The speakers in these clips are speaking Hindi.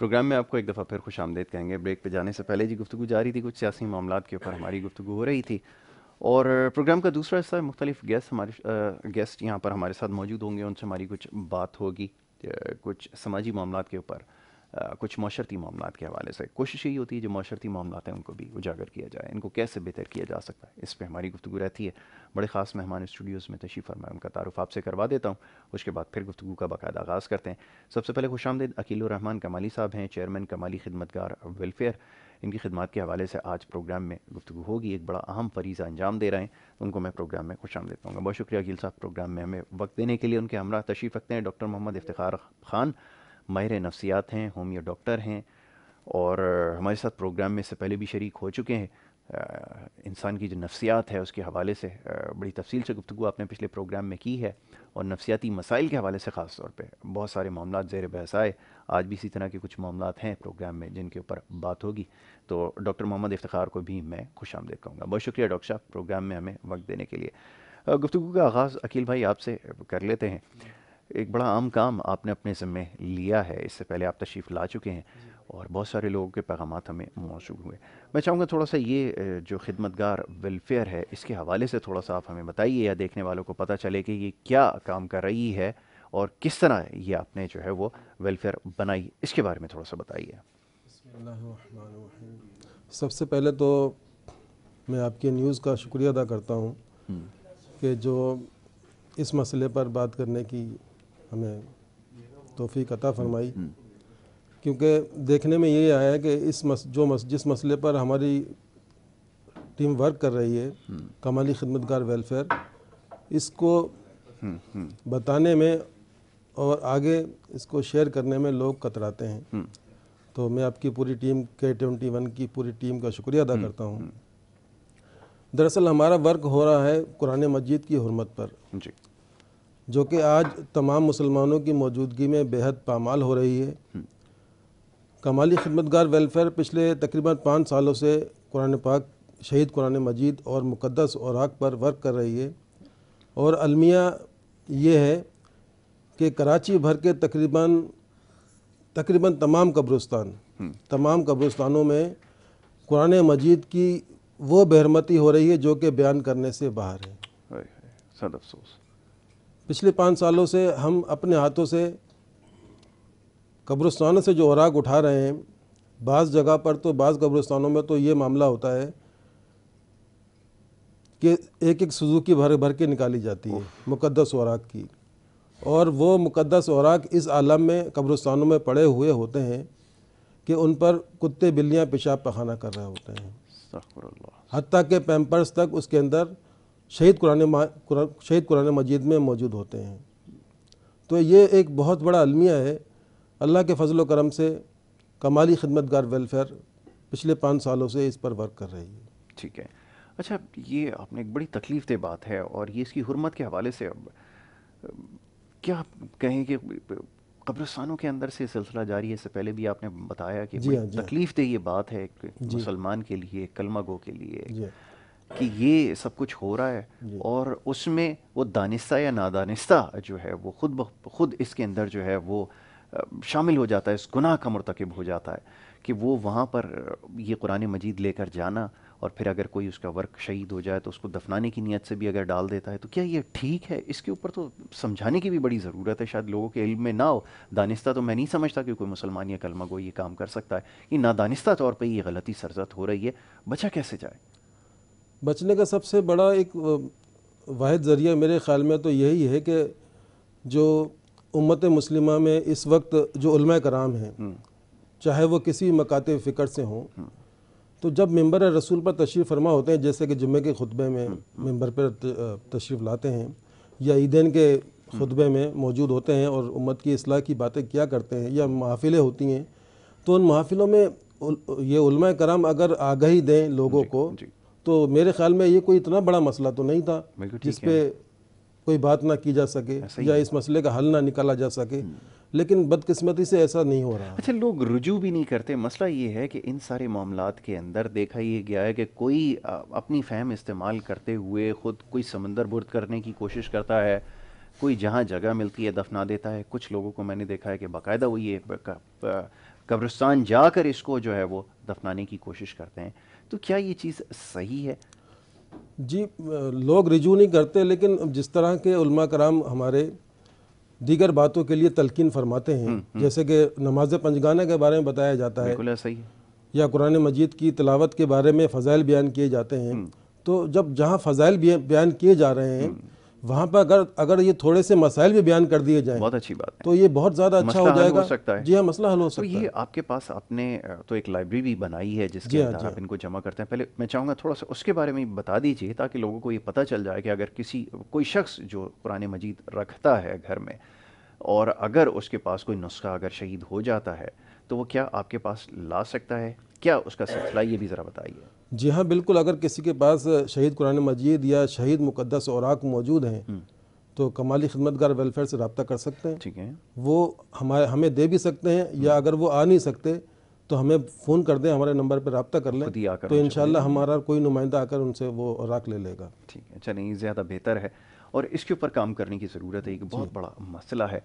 प्रोग्राम में आपको एक दफ़ा फिर खुश आमदेद कहेंगे ब्रेक पे जाने से पहले जी गुफ्तु जारी थी कुछ सियासी मामला के ऊपर हमारी गुफ्तु हो रही थी और प्रोग्राम का दूसरा हिस्सा मुख्तलिफ गेस्ट हमारे गेस्ट यहाँ पर हमारे साथ मौजूद होंगे उनसे हमारी कुछ बात होगी कुछ समाजी मामला के ऊपर कुछ माशरती मामला के हवाले से कोशिश यही होती है जो माशरती मामला हैं उनको भी उजागर किया जाए इनको कैसे बेहतर किया जा सकता है इस पर हमारी गुफ्तु रहती है बड़े ख़ास मेहमान स्टूडियोज़ में तशीफ़ फरमाए उनका तारुफ आपसे करवा देता हूँ उसके बाद फिर गुफ्तु का बाकायदा आगाज़ करते हैं सबसे पहले खुश आमदेद अकीलरहमान कमाली साहब हैं चेयरमैन कमाली खिदमतगार वेलफेयर इनकी खिदमत के हवाले से आज प्रोग्राम में गुफ्तु होगी एक बड़ा अहम फरीज़ा अंजाम दे रहे हैं उनको मैं प्रोग्राम में खुश आमदेद कहूँगा बहुत शुक्रिया अकील साहब प्रोग्राम में हमें वक्त देने के लिए उनके हमरा तशीफ़ रखते हैं डॉक्टर मोहम्मद इफ्तार खान माहिर नफसियात हैं होमियो डॉक्टर हैं और हमारे साथ प्रोग्राम में इससे पहले भी शरीक हो चुके हैं इंसान की जो नफ्सियात है उसके हवाले से बड़ी तफसील से गुफ्तु आपने पिछले प्रोग्राम में की है और नफसियाती मसाइल के हवाले से ख़ास तौर पर बहुत सारे मामला जेर बहस आए आज भी इसी तरह के कुछ मामला हैं प्रोग्राम में जिनके ऊपर बात होगी तो डॉक्टर मोहम्मद इफ्तार को भी मैं खुश आमद कहूँगा बहुत शुक्रिया डॉक्टर साहब प्रोग्राम में हमें वक्त देने के लिए गुफ्तु का आगाज़ अकील भाई आपसे कर लेते हैं एक बड़ा आम काम आपने अपने ज़िम्मे लिया है इससे पहले आप तशरीफ़ ला चुके हैं और बहुत सारे लोगों के पैगाम हमें मौसू हुए मैं चाहूँगा थोड़ा सा ये जो खिदमतगार वेलफेयर है इसके हवाले से थोड़ा सा आप हमें बताइए या देखने वालों को पता चले कि ये क्या काम कर रही है और किस तरह ये आपने जो है वो वेलफेयर बनाई इसके बारे में थोड़ा सा बताइए सबसे पहले तो मैं आपके न्यूज़ का शुक्रिया अदा करता हूँ हम्म। कि जो इस मसले पर बात करने की हमें तोफ़ी कता हम्म, फरमाई हम्म। क्योंकि देखने में ये आया है कि इस मस, जो मस, जिस मसले पर हमारी टीम वर्क कर रही है हम्म। कमाली खदमतगार वेलफेयर इसको बताने में और आगे इसको शेयर करने में लोग कतराते हैं तो मैं आपकी पूरी टीम के ट्वेंटी वन की पूरी टीम का शुक्रिया अदा करता हूँ दरअसल हमारा वर्क हो रहा है कुरान मजीद की हरमत पर जो कि आज तमाम मुसलमानों की मौजूदगी में बेहद पामाल हो रही है कमाली खिदमतगार वेलफेयर पिछले तकरीबन पाँच सालों से कुरान पाक शहीद कुरान मजीद और मुक़दस औराक पर वर्क कर रही है और अलमिया ये है कि कराची भर के तकरीबन तकरीबन तमाम कब्रस्तान तमाम कब्रस्तानों में कुरान मजीद की वो बहरमती हो रही है जो कि बयान करने से बाहर है सद अफसोस पिछले पाँच सालों से हम अपने हाथों से कब्रस्तानों से जो औराग उठा रहे हैं बाज़ जगह पर तो बाज़ कब्रस्तानों में तो ये मामला होता है कि एक एक सुजुकी भर भर के निकाली जाती है मुकद्दस औराग की और वो मुकद्दस औराग इस आलम में कब्रस्तानों में पड़े हुए होते हैं कि उन पर कुत्ते बिल्लियाँ पेशाब पखाना कर रहे होते हैं हती के पैम्पर्स तक उसके अंदर शहीद कुरान कुरा, शहीद कुरान मजीद में मौजूद होते हैं तो ये एक बहुत बड़ा अलमिया है अल्लाह के फजल करम से कमाली खदमतगार वेलफेयर पिछले पाँच सालों से इस पर वर्क कर रही है ठीक है अच्छा ये आपने एक बड़ी तकलीफ दे बात है और ये इसकी हरमत के हवाले से अब क्या आप कहें कि कब्रस्तानों के अंदर से सिलसिला जारी है इससे पहले भी आपने बताया कि हाँ, हाँ। तकलीफ दे ये बात है एक मुसलमान के लिए कलमा गो के लिए कि ये सब कुछ हो रहा है और उसमें वो दानिस्ता या नादानिस्ता जो है वो खुद खुद इसके अंदर जो है वो शामिल हो जाता है इस गुनाह का मरतकब हो जाता है कि वो वहाँ पर ये कुरान मजीद लेकर जाना और फिर अगर कोई उसका वर्क शहीद हो जाए तो उसको दफनाने की नीयत से भी अगर डाल देता है तो क्या ये ठीक है इसके ऊपर तो समझाने की भी बड़ी ज़रूरत है शायद लोगों के इल्म में ना हो दानिस्ता तो मैं नहीं समझता कि कोई मुसलमान या कलमा को ये काम कर सकता है ये दानिस्ता तौर पर ये गलती सरजत हो रही है बचा कैसे जाए बचने का सबसे बड़ा एक वाद ज़रिया मेरे ख़्याल में तो यही है कि जो उम्मत मुस्लिमा में इस वक्त जो कराम हैं हम्म। चाहे वो किसी मकात फ़िक्र से हों हम्म। तो जब मेंबर रसूल पर तशरीफ़ फरमा होते हैं जैसे कि जुम्मे के खुतबे में मेंबर हम्म, पर तशरीफ़ लाते हैं या ईदेन के खुतबे में मौजूद होते हैं और उम्मत की असलाह की बातें क्या करते हैं या महाफ़िलें होती हैं तो उन महाफ़िलों में ये कराम अगर आगही दें लोगों को तो मेरे ख्याल में ये कोई इतना बड़ा मसला तो नहीं था जिस पे कोई बात ना की जा सके या इस मसले का हल ना निकाला जा सके हम्म। लेकिन बदकिस्मती से ऐसा नहीं हो रहा अच्छा लोग रुजू भी नहीं करते मसला ये है कि इन सारे मामला के अंदर देखा ये गया है कि कोई अपनी फहम इस्तेमाल करते हुए ख़ुद कोई समंदर बुर्द करने की कोशिश करता है कोई जहाँ जगह मिलती है दफना देता है कुछ लोगों को मैंने देखा है कि बाकायदा वो ये कब्रस्तान जाकर इसको जो है वो दफनाने की कोशिश करते हैं तो क्या ये चीज़ सही है जी लोग रिजू नहीं करते लेकिन जिस तरह के उल्मा कराम हमारे दीगर बातों के लिए तलकिन फरमाते हैं हुँ, हम्म, हम्म। जैसे कि नमाज पंजगाना के बारे में बताया जाता है सही या कुरान मजीद की तलावत के बारे में फ़जाइल बयान किए जाते हैं हम्म। तो जब जहाँ फ़जाइल बयान किए जा रहे हैं वहाँ पर अगर अगर ये थोड़े से मसाइल भी बयान कर दिए जाएं बहुत अच्छी बात है तो ये बहुत ज़्यादा अच्छा हो जाएगा हो सकता है जी हाँ मसला हल हो तो सकता तो ये है आपके पास आपने तो एक लाइब्रेरी भी बनाई है जिसके हाँ, अंदर आप हाँ। इनको जमा करते हैं पहले मैं चाहूँगा थोड़ा सा उसके बारे में बता दीजिए ताकि लोगों को ये पता चल जाए कि अगर किसी कोई शख्स जो पुराने मजीद रखता है घर में और अगर उसके पास कोई नुस्खा अगर शहीद हो जाता है तो वो क्या आपके पास ला सकता है क्या उसका सिलसिला ये भी ज़रा बताइए जी हाँ बिल्कुल अगर किसी के पास शहीद कुरान मजीद या शहीद मुकदस और मौजूद हैं हम्म। तो कमाली खदमतगार वेलफेयर से रबता कर सकते हैं ठीक है वो हमारे हमें दे भी सकते हैं या हम्म। अगर वो आ नहीं सकते तो हमें फ़ोन कर दें हमारे नंबर पर रबता कर लें तो इन हमारा कोई नुमाइंदा आकर उनसे वो औरक ले लेगा ठीक है चलिए अच्छा, ज़्यादा बेहतर है और इसके ऊपर काम करने की ज़रूरत है एक बहुत बड़ा मसला है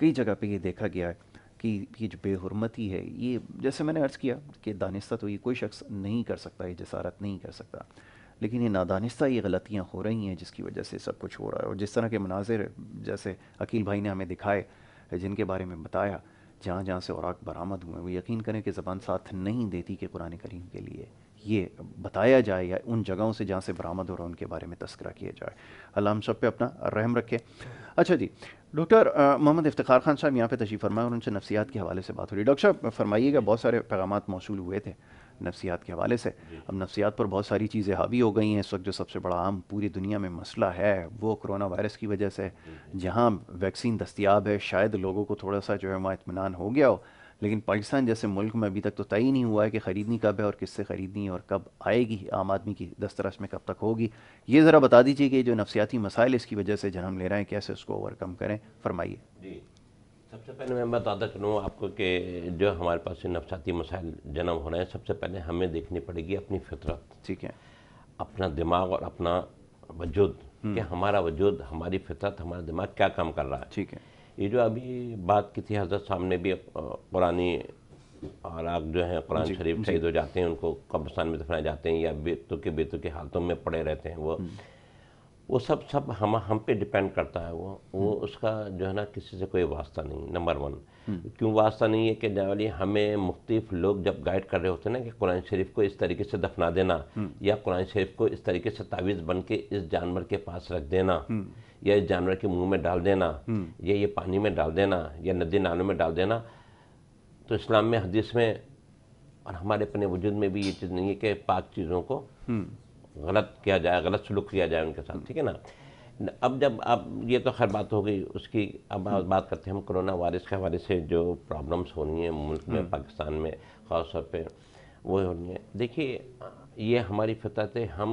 कई जगह पे ये देखा गया है कि ये जो बेहरमती है ये जैसे मैंने अर्ज़ किया कि दानिस्ता तो ये कोई शख्स नहीं कर सकता ये जसारत नहीं कर सकता लेकिन ये नादानिस्ता ये गलतियाँ हो रही हैं जिसकी वजह से सब कुछ हो रहा है और जिस तरह के मनाजिर जैसे अकील भाई ने हमें दिखाए जिनके बारे में बताया जहाँ जहाँ से औरक बरामद हुए वो यकीन करें कि ज़बान साथ नहीं देती कि कुरान करीम के लिए ये बताया जाए या उन जगहों से जहाँ से बरामद हो रहा है उनके बारे में तस्करा किया जाए अल्लाह हम सब पे अपना रहम रखे अच्छा जी डॉक्टर मोहम्मद इफ्तार खान साहब यहाँ पे तशीफ फरमाए और उनसे नफसियात के हवाले से बात हो रही डॉक्टर साहब फरमाइएगा बहुत सारे पैगाम मौसू हुए थे नफसियात के हवाले से अब नफसियात पर बहुत सारी चीज़ें हावी हो गई हैं इस वक्त जो सबसे बड़ा आम पूरी दुनिया में मसला है वो कोरोना वायरस की वजह से जहाँ वैक्सीन दस्तियाब है शायद लोगों को थोड़ा सा जो है वहाँ इतमान हो गया हो लेकिन पाकिस्तान जैसे मुल्क में अभी तक तो तय नहीं हुआ है कि ख़रीदनी कब है और किससे ख़रीदनी और कब आएगी आम आदमी की दस्तरस में कब तक होगी ये ज़रा बता दीजिए कि जो नफसियाती मसाइल इसकी वजह से जन्म ले रहे हैं कैसे उसको ओवरकम करें फरमाइए जी सबसे पहले मैं बताता चलूँ आपको कि जो हमारे पास नफसाती मसाइल जन्म हो रहे हैं सबसे पहले हमें देखनी पड़ेगी अपनी फितरत ठीक है अपना दिमाग और अपना वजूद हम्म। कि हमारा वजूद हमारी फितरत हमारा दिमाग क्या काम कर रहा है ठीक है ये जो अभी बात की थी हजरत सामने भी पुरानी आराग जो हैं कुरान शरीफ शहीद हो जाते हैं उनको कब्रस्तान में दफनाए जाते हैं या बेतुके बेतुके हालतों में पड़े रहते हैं वो हम्म। वो सब सब हम हम पे डिपेंड करता है वो वो हम्म। उसका जो है ना किसी से कोई वास्ता नहीं नंबर वन हम्म। क्यों वास्ता नहीं है कि जावली हमें मुख्तफ लोग जब गाइड कर रहे होते हैं ना कि कुरान शरीफ को इस तरीके से दफना देना हम्म। या कुरान शरीफ को इस तरीके से तावीज़ बन के इस जानवर के पास रख देना या इस जानवर के मुंह में डाल देना या ये पानी में डाल देना या नदी नालों में डाल देना तो इस्लाम में हदीस में और हमारे अपने वजूद में भी ये चीज़ नहीं है कि पाक चीज़ों को गलत किया जाए गलत सलूक किया जाए उनके साथ ठीक है ना अब जब आप ये तो खैर बात हो गई उसकी अब बात करते हैं हम कोरोना वायरस के हवाले से जो प्रॉब्लम्स हो रही हैं मुल्क में हम्म। पाकिस्तान में ख़ास तौर पर वो हो रही हैं देखिए ये हमारी फितरत है हम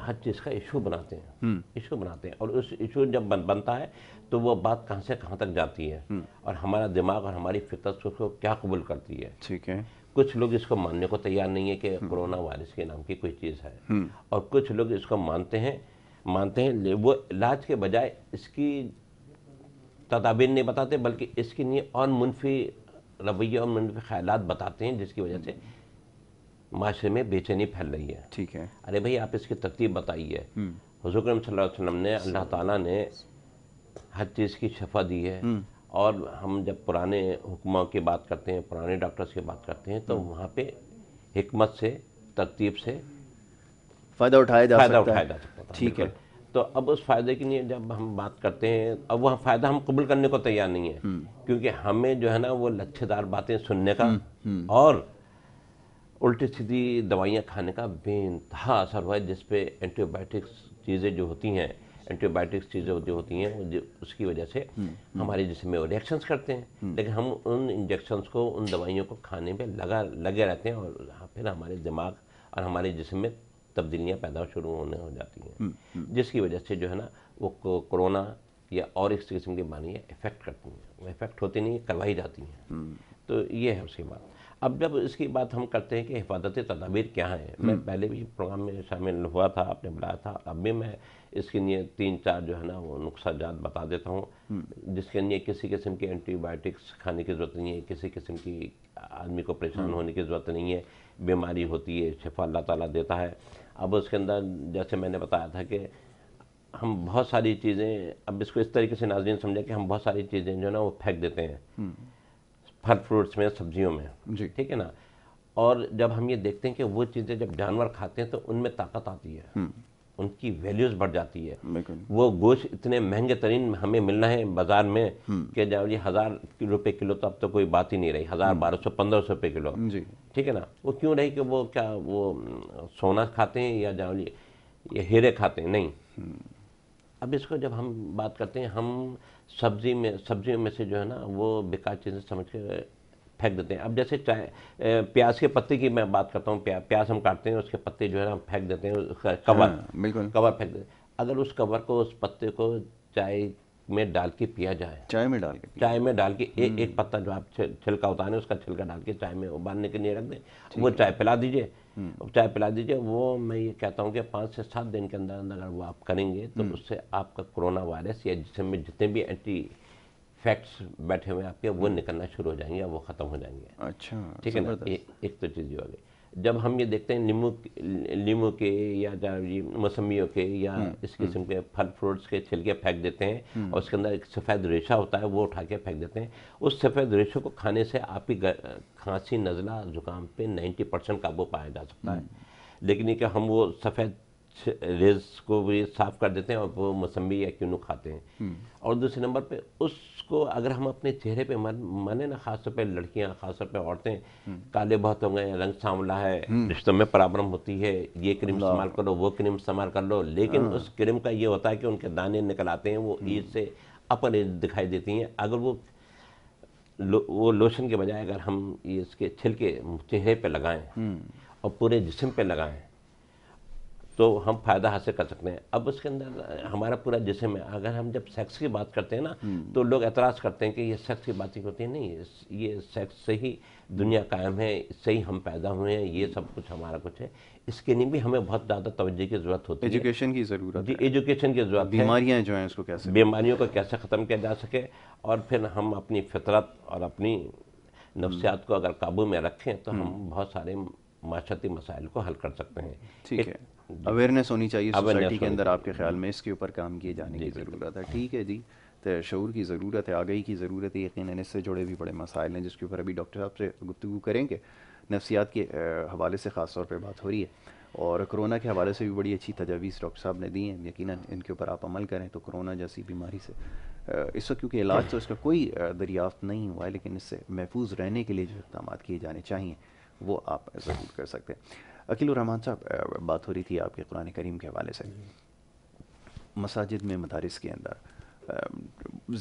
हर चीज़ का इशू बनाते हैं इशू हम्म। बनाते हैं और उस इशू जब बन, बनता है तो वो बात कहाँ से कहाँ तक जाती है हम्म। और हमारा दिमाग और हमारी फितरत उसको क्या कबूल करती है ठीक है कुछ लोग इसको मानने को तैयार नहीं है कि कोरोना वायरस के नाम की कोई चीज़ है हम्म। और कुछ लोग इसको मानते हैं मानते हैं वो इलाज के बजाय इसकी तदाबीर नहीं बताते बल्कि इसके लिए और मुनफी रवैये और मुनफी ख्याल बताते हैं जिसकी वजह से माशरे में बेचैनी फैल रही है ठीक है अरे भाई आप इसकी तरतीब बताइए हजूर हम्म। करम सल्लल्लाहु ने अल्लाह ताला ने हर चीज़ की शफा दी है हम्म। और हम जब पुराने हुक्मा की बात करते हैं पुराने डॉक्टर्स की बात करते हैं तो हम्म। वहाँ पे हमत से तरतीब से फ़ायदा उठाया जा फ़ायदा उठाया जा सकता है ठीक है तो अब उस फ़ायदे के लिए जब हम बात करते हैं अब वह फ़ायदा हम कबूल करने को तैयार नहीं है हम्म। क्योंकि हमें जो है ना वो लच्छेदार बातें सुनने का हम्म, और उल्टी सीधी दवाइयाँ खाने का बेनतहा असर हुआ है जिसपे एंटीबायोटिक्स चीज़ें जो होती हैं एंटीबायोटिक्स चीज़ें जो होती हैं उसकी वजह से हम्म, हम्म। हमारे जिसमें वो रिएक्शन करते हैं हम्म। लेकिन हम उन इंजेक्शन को उन दवाइयों को खाने में लगा लगे रहते हैं और फिर हमारे दिमाग और हमारे जिसम में तब्दीलियाँ पैदा शुरू होने हो जाती हैं जिसकी वजह से जो है ना वो कोरोना या और इस किस्म की बीमारियाँ इफेक्ट करती हैं इफेक्ट होती नहीं करवाई जाती हैं तो ये है उसकी बात अब जब इसकी बात हम करते हैं कि हिफाजती तदाबीर क्या है हम्म। मैं पहले भी प्रोग्राम में शामिल हुआ था आपने बुलाया था अब भी मैं इसके लिए तीन चार जो है ना वो जात बता देता हूँ हम्म। जिसके लिए किसी किस्म के एंटीबायोटिक्स खाने की ज़रूरत नहीं है किसी किस्म की आदमी को परेशान हम्म। होने की ज़रूरत नहीं है बीमारी होती है शिफा अल्लाह ताली देता है अब उसके अंदर जैसे मैंने बताया था कि हम बहुत सारी चीज़ें अब इसको इस तरीके से नाजरीन समझें कि हम बहुत सारी चीज़ें जो है ना वो फेंक देते हैं फल फ्रूट्स में सब्जियों में जी ठीक है ना और जब हम ये देखते हैं कि वो चीज़ें जब जानवर खाते हैं तो उनमें ताकत आती है हम्म। उनकी वैल्यूज़ बढ़ जाती है वो गोश्त इतने महंगे तरीन हमें मिलना है बाज़ार में हम्म। कि जब ये हज़ार रुपये किलो तो अब तो कोई बात ही नहीं रही हज़ार हम्म। बारह सौ पंद्रह सौ रुपये किलो ठीक है ना वो क्यों रही कि वो क्या वो सोना खाते हैं या जावली ये हीरे खाते हैं नहीं अब इसको जब हम बात करते हैं हम सब्जी में सब्जियों में से जो है ना वो बेकार चीज़ें समझ के फेंक देते हैं अब जैसे चाय प्याज के पत्ते की मैं बात करता हूँ प्या, प्याज हम काटते हैं उसके पत्ते जो है ना फेंक देते हैं हाँ, कवर हाँ, बिल्कुल कवर फेंक देते हैं अगर उस कवर को उस पत्ते को चाय में डाल के पिया जाए चाय में डाल के चाय में डाल के एक हम्म। एक पत्ता जो आप छिलका उतारें उसका छिलका डाल के चाय में उबालने के लिए रख दें वो चाय पिला दीजिए अब चाय पिला दीजिए वो मैं ये कहता हूँ कि पाँच से सात दिन के अंदर अंदर अगर वो आप करेंगे तो हम्म। उससे आपका कोरोना वायरस या जिसमें जितने भी एंटी फैक्ट्स बैठे हुए आपके वो निकलना शुरू हो जाएंगे वो ख़त्म हो जाएंगे अच्छा ठीक है ना एक तो चीज़ ये हो गई जब हम ये देखते हैं नींबू नींबू के या मौसमियों के या हम्म, हम्म। इस किस्म के फल फ्रूट्स के छिलके फेंक देते हैं हम्म। और उसके अंदर एक सफ़ेद रेशा होता है वो उठा के फेंक देते हैं उस सफ़ेद रेशे को खाने से आपकी खांसी नज़ला ज़ुकाम पे 90 परसेंट काबू पाया जा सकता है लेकिन ये कि हम वो सफ़ेद रेस को भी साफ़ कर देते हैं और वो मौसमी या क्यों खाते हैं और दूसरे नंबर पर उस उसको अगर हम अपने चेहरे पे मन माने ना खासतौर पे लड़कियां खासतौर पे औरतें हम्म। काले बहुत हो गए रंग सांवला है हम्म। रिश्तों में प्रॉब्लम होती है ये क्रीम इस्तेमाल करो वो क्रीम इस्तेमाल कर लो लेकिन हाँ। उस क्रीम का ये होता है कि उनके दाने निकल आते हैं वो ईद से अपर ईद दिखाई देती हैं अगर वो लो, वो लोशन के बजाय अगर हम ये इसके छिलके चेहरे पे लगाएं हम्म। और पूरे जिसम पे लगाएं तो हम फ़ायदा हासिल कर सकते हैं अब उसके अंदर हमारा पूरा जिसम है अगर हम जब सेक्स की बात करते हैं ना हम्म। तो लोग एतराज़ करते हैं कि ये सेक्स की बातें होती है नहीं ये सेक्स से ही दुनिया कायम है इससे ही हम पैदा हुए हैं ये सब कुछ हमारा कुछ है इसके लिए भी हमें बहुत ज़्यादा तवज्जो की ज़रूरत होती है एजुकेशन की ज़रूरत जी एजुकेशन की ज़रूरत बीमारियाँ जो हैं उसको कैसे बीमारियों को कैसे ख़त्म किया जा सके और फिर हम अपनी फितरत और अपनी नफ्सियात हम्म। को अगर काबू में रखें तो हम्म। हम बहुत सारे माशरती मसाइल को हल कर सकते हैं ठीक है अवेयरनेस होनी चाहिए सोसाइटी के अंदर आपके ख्याल में इसके ऊपर काम किए जाने की ज़रूरत है ठीक है जी तो शूर की ज़रूरत है आगही की ज़रूरत है यकीन इससे जुड़े भी बड़े मसाइल हैं जिसके ऊपर अभी डॉक्टर साहब से गुफ्तु करेंगे नफसियात के हवाले से ख़ास तौर पर बात हो रही है और कोरोना के हवाले से भी बड़ी अच्छी तजावीज़ डॉक्टर साहब ने दी हैं यकीन इनके ऊपर आप अमल करें तो कोरोना जैसी बीमारी से इस वक्त क्योंकि इलाज तो इसका कोई दरियाफ्त नहीं हुआ है लेकिन इससे महफूज रहने के लिए जो इकदाम किए जाने चाहिए वो आप ज़रूर कर सकते हैं अकील रहमान साहब बात हो रही थी आपके कुरान करीम के हवाले से मसाजिद में मदारस के अंदर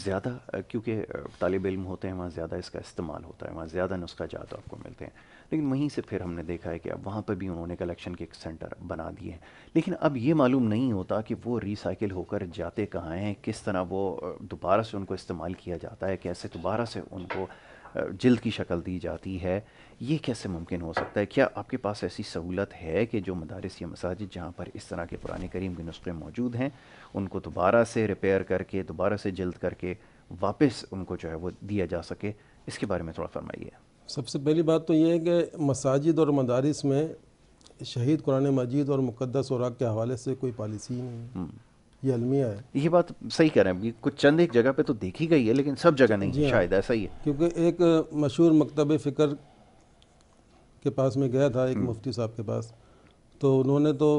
ज़्यादा क्योंकि तालब इम होते हैं वहाँ ज़्यादा इसका इस्तेमाल होता है वहाँ ज़्यादा नुस्खा जात आपको मिलते हैं लेकिन वहीं से फिर हमने देखा है कि अब वहाँ पर भी उन्होंने कलेक्शन के सेंटर बना दिए हैं लेकिन अब ये मालूम नहीं होता कि वो रिसाइकिल होकर जाते कहाँ हैं किस तरह वो दोबारा से उनको इस्तेमाल किया जाता है कैसे दोबारा से उनको जल्द की शक्ल दी जाती है ये कैसे मुमकिन हो सकता है क्या आपके पास ऐसी सहूलत है कि जो मदारस या मसाजिद जहाँ पर इस तरह के पुराने करीम के नुस्खे मौजूद हैं उनको दोबारा से रिपेयर करके दोबारा से जल्द करके वापस उनको जो है वो दिया जा सके इसके बारे में थोड़ा फरमाइए सबसे पहली बात तो ये है कि मसाजिद और मदारस में शहीद कुरान मजीद और मुकदस और के हवाले से कोई पॉलिसी नहीं हम्म। ये अलमिया है ये बात सही कह रहे हैं कुछ चंद एक जगह पे तो देखी गई है लेकिन सब जगह नहीं हाँ। शायद ऐसा ही है क्योंकि एक मशहूर मकतब फ़िक्र के पास में गया था एक हम्म। मुफ्ती साहब के पास तो उन्होंने तो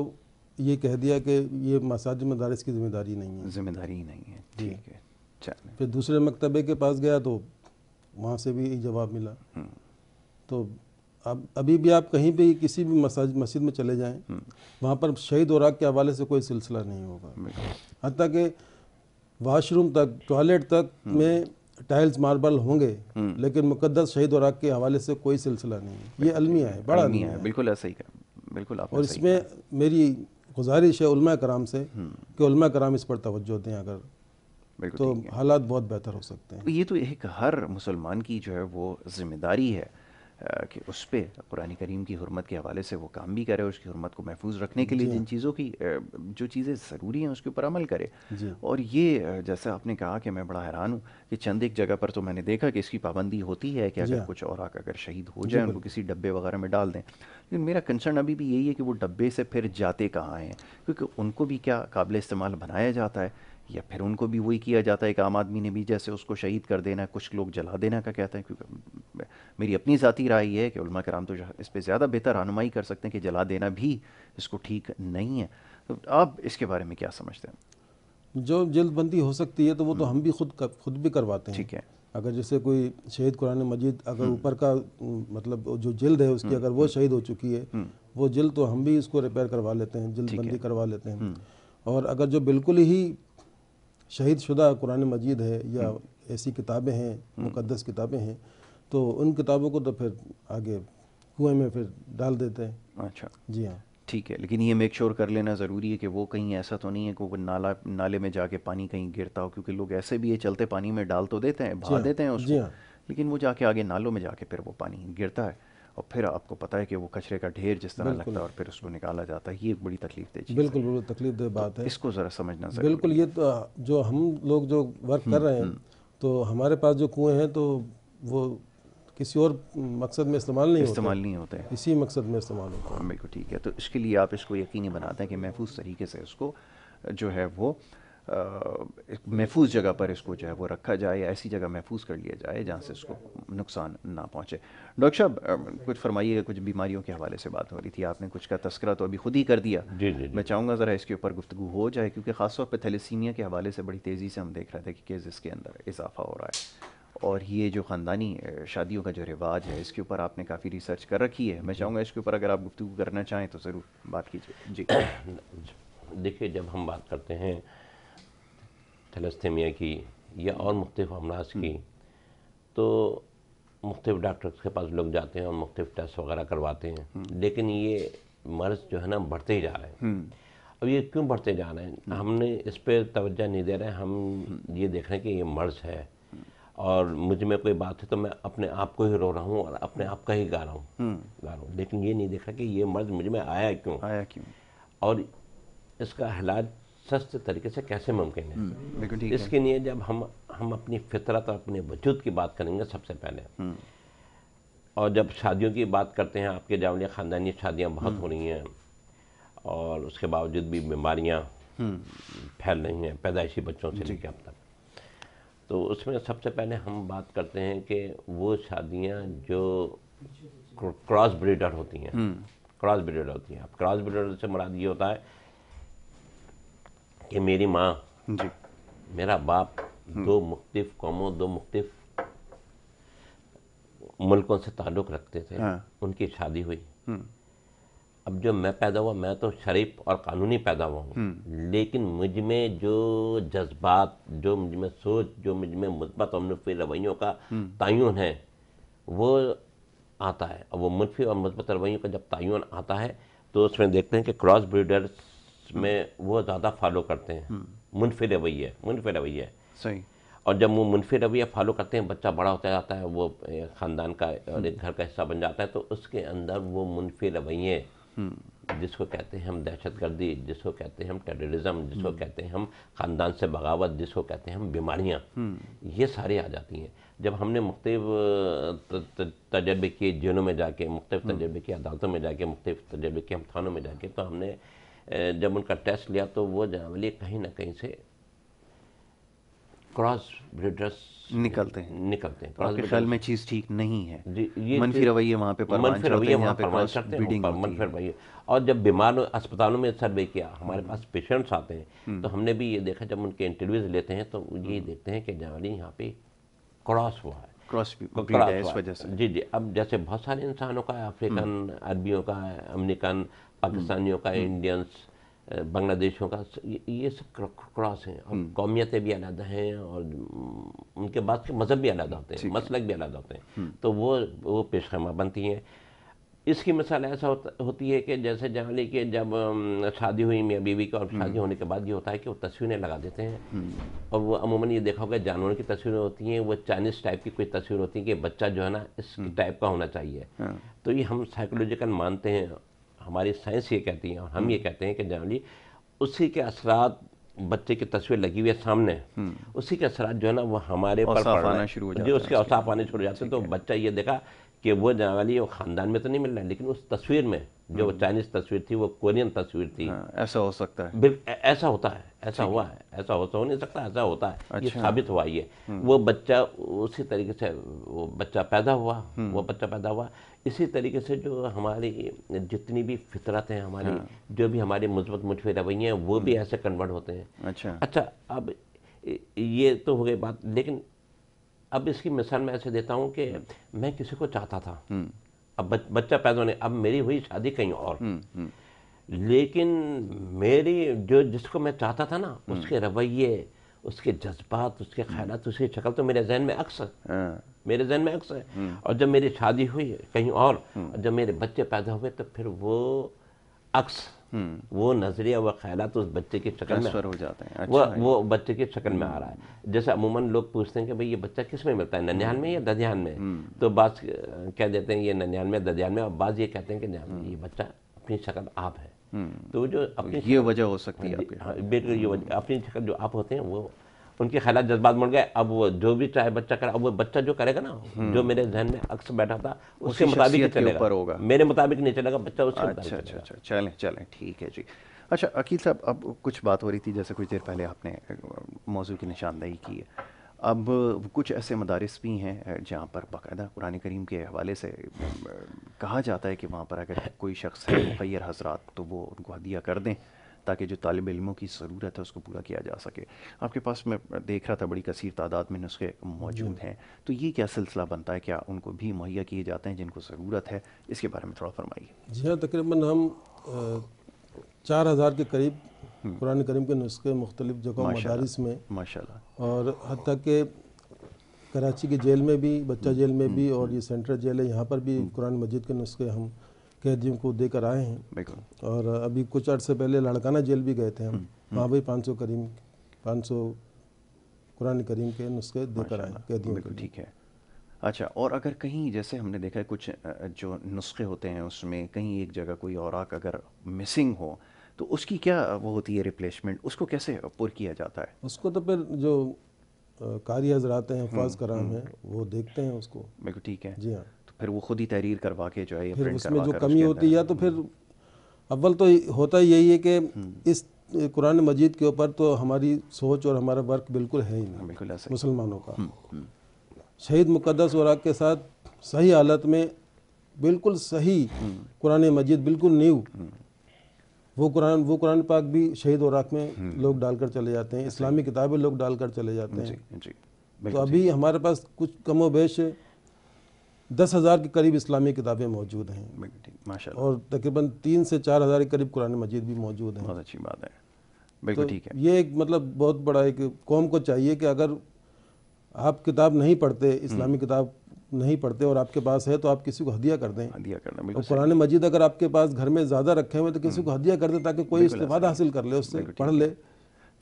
ये कह दिया कि ये मसाजिद मदारस की जिम्मेदारी नहीं है जिम्मेदारी ही नहीं है ठीक है फिर दूसरे मकतबे के पास गया तो वहाँ से भी जवाब मिला हम्म। तो अब अभी भी आप कहीं भी किसी भी मसाज मस्जिद में चले जाएं हम्म। वहाँ पर शहीद और के हवाले से कोई सिलसिला नहीं होगा हती कि वाशरूम तक टॉयलेट तक में टाइल्स मार्बल होंगे हम्म। लेकिन मुकदस शहीद और के हवाले से कोई सिलसिला नहीं है ये अलमिया है बड़ा अलमिया है बिल्कुल ऐसा ही बिल्कुल आप और इसमें मेरी गुजारिश है उलमा कराम से हम्म। कि उलमा कराम इस पर तवज्जो दें अगर तो हालात बहुत बेहतर हो सकते हैं ये तो एक हर मुसलमान की जो है वो जिम्मेदारी है कि उस पर कुरानी करीम की हरमत के हवाले से वो काम भी करे उसकी हरमत को महफूज रखने के लिए जिन चीज़ों की जो चीज़ें ज़रूरी हैं उसके ऊपर अमल करे और ये जैसा आपने कहा कि मैं बड़ा हैरान हूँ कि चंद एक जगह पर तो मैंने देखा कि इसकी पाबंदी होती है कि अगर कुछ और अगर शहीद हो जाए उनको किसी डब्बे वगैरह में डाल दें लेकिन मेरा कंसर्न अभी भी यही है कि वो डब्बे से फिर जाते कहाँ हैं क्योंकि उनको भी क्या काबिल इस्तेमाल बनाया जाता है या फिर उनको भी वही किया जाता है एक आम आदमी ने भी जैसे उसको शहीद कर देना कुछ लोग जला देना का कहते हैं क्योंकि मेरी अपनी ज़ाती राय है कि उलमा कराम तो इस पर ज़्यादा बेहतर रहनुमाई कर सकते हैं कि जला देना भी इसको ठीक नहीं है तो आप इसके बारे में क्या समझते हैं जो जल्दबंदी हो सकती है तो वो तो हम भी खुद कर, खुद भी करवाते हैं ठीक है अगर जैसे कोई शहीद कुरान मजीद अगर हम्म। ऊपर का मतलब जो जल्द है उसकी हम्म। अगर वो शहीद हो चुकी है हम्म। वो जल्द तो हम भी इसको रिपेयर करवा लेते हैं जल्दबंदी करवा लेते हैं और अगर जो बिल्कुल ही शहीद शुदा कुरान मजीद है या हम्म। ऐसी किताबें हैं हम्म। मुकदस किताबें हैं तो उन किताबों को तो फिर आगे कुएं में फिर डाल देते हैं अच्छा जी हाँ ठीक है लेकिन ये मेक श्योर कर लेना ज़रूरी है कि वो कहीं ऐसा तो नहीं है कि वो नाला नाले में जाके पानी कहीं गिरता हो क्योंकि लोग ऐसे भी ये चलते पानी में डाल तो देते हैं भा हाँ। देते हैं उसको हाँ। लेकिन वो जाके आगे नालों में जाके फिर वो पानी गिरता है और फिर आपको पता है कि वो कचरे का ढेर जिस तरह लगता है और फिर उसको निकाला जाता है ये एक बड़ी तकलीफ दे बिल्कुल बिल्कुल तकलीफ दे बात तो है इसको ज़रा समझना बिल्कुल ये तो जो हम लोग जो वर्क कर हम्म, रहे हैं हम्म। तो हमारे पास जो कुएँ हैं तो वो किसी और मकसद में इस्तेमाल नहीं इस्तेमाल नहीं होते हैं इसी मकसद में इस्तेमाल होता है बिल्कुल ठीक है तो इसके लिए आप इसको यकीनी बनाते हैं कि महफूज तरीके से उसको जो है वो एक महफूज जगह पर इसको जो है वो रखा जाए या ऐसी जगह महफूज कर लिया जाए जहाँ से इसको नुकसान ना पहुँचे डॉक्टर साहब कुछ फरमाइएगा कुछ बीमारियों के हवाले से बात हो रही थी आपने कुछ का तस्करा तो अभी खुद ही कर दिया जी जी मैं चाहूँगा ज़रा इसके ऊपर गुफ्तु हो जाए क्योंकि ख़ासतौर पर थैलेसीमिया के हवाले से बड़ी तेज़ी से हम देख रहे थे कि केस इसके अंदर इजाफा हो रहा है और ये जो ख़ानदानी शादियों का जो रिवाज है इसके ऊपर आपने काफ़ी रिसर्च कर रखी है मैं चाहूँगा इसके ऊपर अगर आप गुफ्तु करना चाहें तो ज़रूर बात कीजिए जी देखिए जब हम बात करते हैं थलस्थेमिया की या और मुख्तफ अमराज की तो मुख्तफ डॉक्टर्स के पास लोग जाते हैं और मुख्तफ टेस्ट वगैरह करवाते हैं लेकिन ये मर्ज़ जो है ना बढ़ते ही जा रहे हैं अब ये क्यों बढ़ते जा रहे हैं हमने इस पर तोज्जा नहीं दे रहे हैं हम ये देख रहे हैं कि ये मर्ज़ है और मुझ में कोई बात है तो मैं अपने आप को ही रो रहा हूँ और अपने आप का ही गा रहा हूँ गा रहा हूँ लेकिन ये नहीं देख रहा कि ये मर्ज़ मुझ में आया क्यों आया क्यों और इसका इलाज सस्ते तरीके से कैसे मुमकिन हम्म, है इसके लिए जब हम हम अपनी फितरत और अपने वजूद की बात करेंगे सबसे पहले हम्म। और जब शादियों की बात करते हैं आपके जावलिया ख़ानदानी शादियाँ बहुत हम्म। हो रही हैं और उसके बावजूद भी बीमारियाँ फैल रही हैं पैदाइशी बच्चों से लेकर अब तक तो उसमें सबसे पहले हम बात करते हैं कि वो शादियाँ जो क्रॉस ब्रीडर होती हैं क्रॉस ब्रीडर होती हैं अब क्रॉस ब्रीडर से मुराद ये होता है कि मेरी माँ जी मेरा बाप हम्म। दो मुख्तफ कौमों दो मुख्तफ मुल्कों से ताल्लुक़ रखते थे हाँ। उनकी शादी हुई हम्म। अब जो मैं पैदा हुआ मैं तो शरीफ और कानूनी पैदा हुआ हूँ हम्म। लेकिन मुझ में जो जज्बात जो मुझ में सोच जो मुझ में मुस्बत और मनफी रवैयों का तयन है वो आता है और वो मनफी और मुस्बत रवैयों का जब तयन आता है तो उसमें देखते हैं कि क्रॉस ब्रीडर्स में वो ज़्यादा फॉलो करते हैं हम्म। मुनफी रवैया मुनफी रवैया सही और जब वो मुनफी रवैया फॉलो करते हैं बच्चा बड़ा होता जाता है वो ख़ानदान का और एक हम्म। घर का हिस्सा बन जाता है तो उसके अंदर वो मुनफी रवैये हम्म। जिसको कहते हैं हम दहशत गर्दी जिसको कहते हैं हम टेररिज्म जिसको कहते हैं हम ख़ानदान से बगावत जिसको कहते हैं हम बीमारियाँ ये सारी आ जाती हैं जब हमने मुख्त तजर्बे किए जेलों में जाके मुख्तफ तजर्बे किए अदालतों में जाके मुख्तफ तजर्बे किए हम थानों में जाके तो हमने जब उनका टेस्ट लिया तो वो जानवली कहीं ना कहीं से क्रॉस ब्रिडर्स निकलते हैं निकलते हैं क्रॉस ख्याल में चीज़ ठीक नहीं है ये मनफी रवैये वहाँ पे मनफी रवैये वहाँ पे क्रॉस ब्रीडिंग मनफी रवैये और जब बीमार अस्पतालों में सर्वे किया हमारे हम्म। पास पेशेंट्स आते हैं हम्म। तो हमने भी ये देखा जब उनके इंटरव्यूज लेते हैं तो ये हम्म। देखते हैं कि जानवली यहाँ पे क्रॉस हुआ है क्रॉस जी जी अब जैसे बहुत सारे इंसानों का अफ्रीकन अरबियों का अमेरिकन पाकिस्तानियों का इंडियंस बांग्लादेशों का ये सब क्रॉस हैं और हम्म। कौमियतें भी अलहदा हैं और उनके बाद के मज़हब भी अलहदा होते हैं मसलक भी अलग होते हैं हम्म। तो वो वो पेशखमा बनती हैं इसकी मिसाल ऐसा होता होती है कि जैसे जहाँ लेके जब शादी हुई मियाँ बीवी का और हम्म। शादी होने के बाद ये होता है कि वो तस्वीरें लगा देते हैं और वो अमूमन ये देखा होगा जानवरों की तस्वीरें होती हैं वो चाइनीज़ टाइप की कोई तस्वीर होती है कि बच्चा जो है ना इस टाइप का होना चाहिए हाँ। तो ये हम साइकोलॉजिकल मानते हैं हमारी साइंस ये कहती है और हम हम्म। ये कहते हैं कि जी उसी के असरात बच्चे की तस्वीर लगी हुई है सामने हम्म। उसी के असरात जो है ना वो हमारे पर पड़ रहा है शुरू हो जो उसके औसाफ आने शुरू हो जाते हैं तो बच्चा ये देखा कि वो जनरली वो ख़ानदान में तो नहीं मिल रहा है लेकिन उस तस्वीर में जो हम्म। चाइनीज़ तस्वीर थी वो कोरियन तस्वीर थी हाँ, ऐसा हो सकता है ऐसा होता है ऐसा हुआ है ऐसा होता तो हो नहीं सकता ऐसा होता है ये अच्छा। साबित हुआ ये वो बच्चा उसी तरीके से वो बच्चा पैदा हुआ वो बच्चा पैदा हुआ इसी तरीके से जो हमारी जितनी भी फितरत हैं हमारी हाँ। जो भी हमारे मुस्बत मुठफे रवैये हैं वो भी हम्म। ऐसे कन्वर्ट होते हैं अच्छा अच्छा अब ये तो हो गई बात लेकिन अब इसकी मिसाल मैं ऐसे देता हूँ कि हम्म। मैं किसी को चाहता था हम्म। अब बच्चा पैदा होने अब मेरी हुई शादी कहीं और लेकिन मेरी जो जिसको मैं चाहता था ना उसके रवैये उसके जज्बात उसके ख्याल उसकी शक्ल तो मेरे जहन में अक्सर हाँ। मेरे जहन में अक्सर है हम्म। और जब मेरी शादी हुई कहीं और, हम्म। जब मेरे बच्चे पैदा हुए तो फिर वो अक्स हम्म। वो नजरिया व ख्याल उस बच्चे की शक्ल में हो जाते हैं अच्छा वो है। वो बच्चे की शक्ल में आ रहा है जैसे अमूमन लोग पूछते हैं कि भाई ये बच्चा किस में मिलता है ननिहाल में या दध्यान में तो बाज कह देते हैं ये ननिहाल में दध्यान में और बाज ये कहते हैं कि ये बच्चा अपनी शक्ल आप है तो जो तो अपनी ये वजह हो सकती है हाँ हाँ, बिल्कुल ये वजह अपनी शक्ल जो आप होते हैं वो उनके ख्याल जज्बात मुड़ गए अब वो जो भी चाहे बच्चा करे अब वो बच्चा जो करेगा ना हम्म। जो मेरे जहन में अक्सर बैठा था उसके मुताबिक चलेगा होगा मेरे मुताबिक नहीं चलेगा बच्चा उसके अच्छा अच्छा अच्छा चलें चलें ठीक है जी अच्छा अकील साहब अब कुछ बात हो रही थी जैसे कुछ देर पहले आपने मौजू की निशानदेही की है अब कुछ ऐसे मदारस भी हैं जहाँ पर बाकायदा कुरान करीम के हवाले से कहा जाता है कि वहाँ पर अगर कोई शख्स है मुखर हजरात तो वो उनको हदिया कर दें ताकि जो तालब इलमों की ज़रूरत है उसको पूरा किया जा सके आपके पास मैं देख रहा था बड़ी कसर तादाद में नुस्खे मौजूद हैं तो ये क्या सिलसिला बनता है क्या उनको भी मुहैया किए जाते हैं जिनको ज़रूरत है इसके बारे में थोड़ा फरमाइए जी हाँ तकरीबन हम चार हज़ार के करीब हम्म। कुरान करीम के नुस्खे मुख्तलिफ जगहों मदारस में माशाल्लाह और हती के कराची की जेल में भी बच्चा हम्म, जेल में हम्म, भी और ये सेंट्रल जेल है यहाँ पर भी कुरान मजिद के नुस्खे हम कैदियों को देकर आए हैं और अभी कुछ अर्से पहले लड़काना जेल भी गए थे हम हम्म। वहाँ भी पाँच सौ करीम पाँच सौ कुरान करीम के नुस्खे देकर आए कैदियों को ठीक है अच्छा और अगर कहीं जैसे हमने देखा है कुछ जो नुस्खे होते हैं उसमें कहीं एक जगह कोई और अगर मिसिंग हो तो उसकी क्या वो होती है रिप्लेसमेंट उसको कैसे पुर किया जाता है उसको तो फिर जो कारी हजरात हैं हफाज हम्म, कराम हम्म। हैं वो देखते हैं उसको बिल्कुल ठीक है जी हाँ फिर वो खुद ही तहरीर करवा के जो है फिर उसमें जो कमी होती है या तो फिर अव्वल तो होता यही है कि हम्म। इस कुरान मजीद के ऊपर तो हमारी सोच और हमारा वर्क बिल्कुल है ही नहीं बिल्कुल मुसलमानों का हम्म, हम्म। शहीद मुकदस वराक के साथ सही हालत में बिल्कुल सही कुरान मजीद बिल्कुल न्यू वो कुरान वो कुरान पाक भी शहीद वराक में लोग डालकर चले जाते हैं इस्लामी किताबें लोग डालकर चले जाते हैं जी, जी, तो अभी हमारे पास कुछ कमो बेश दस हज़ार के करीब इस्लामी किताबें मौजूद हैं माशा और तकरीबन तीन से चार हज़ार के करीब कुरान मजीद भी मौजूद हैं बहुत अच्छी बात है बिल्कुल तो ठीक तो है ये एक मतलब बहुत बड़ा एक कौम को चाहिए कि अगर आप किताब नहीं पढ़ते इस्लामी हम्म। किताब नहीं पढ़ते और आपके पास है तो आप किसी को हदिया कर दें हदिया करना बिल्कुल कुरान मजीद अगर आपके पास घर में ज़्यादा रखे हुए तो किसी को हम्म। हदिया कर दें ताकि कोई इस्तेफादा हासिल कर ले उससे पढ़ ले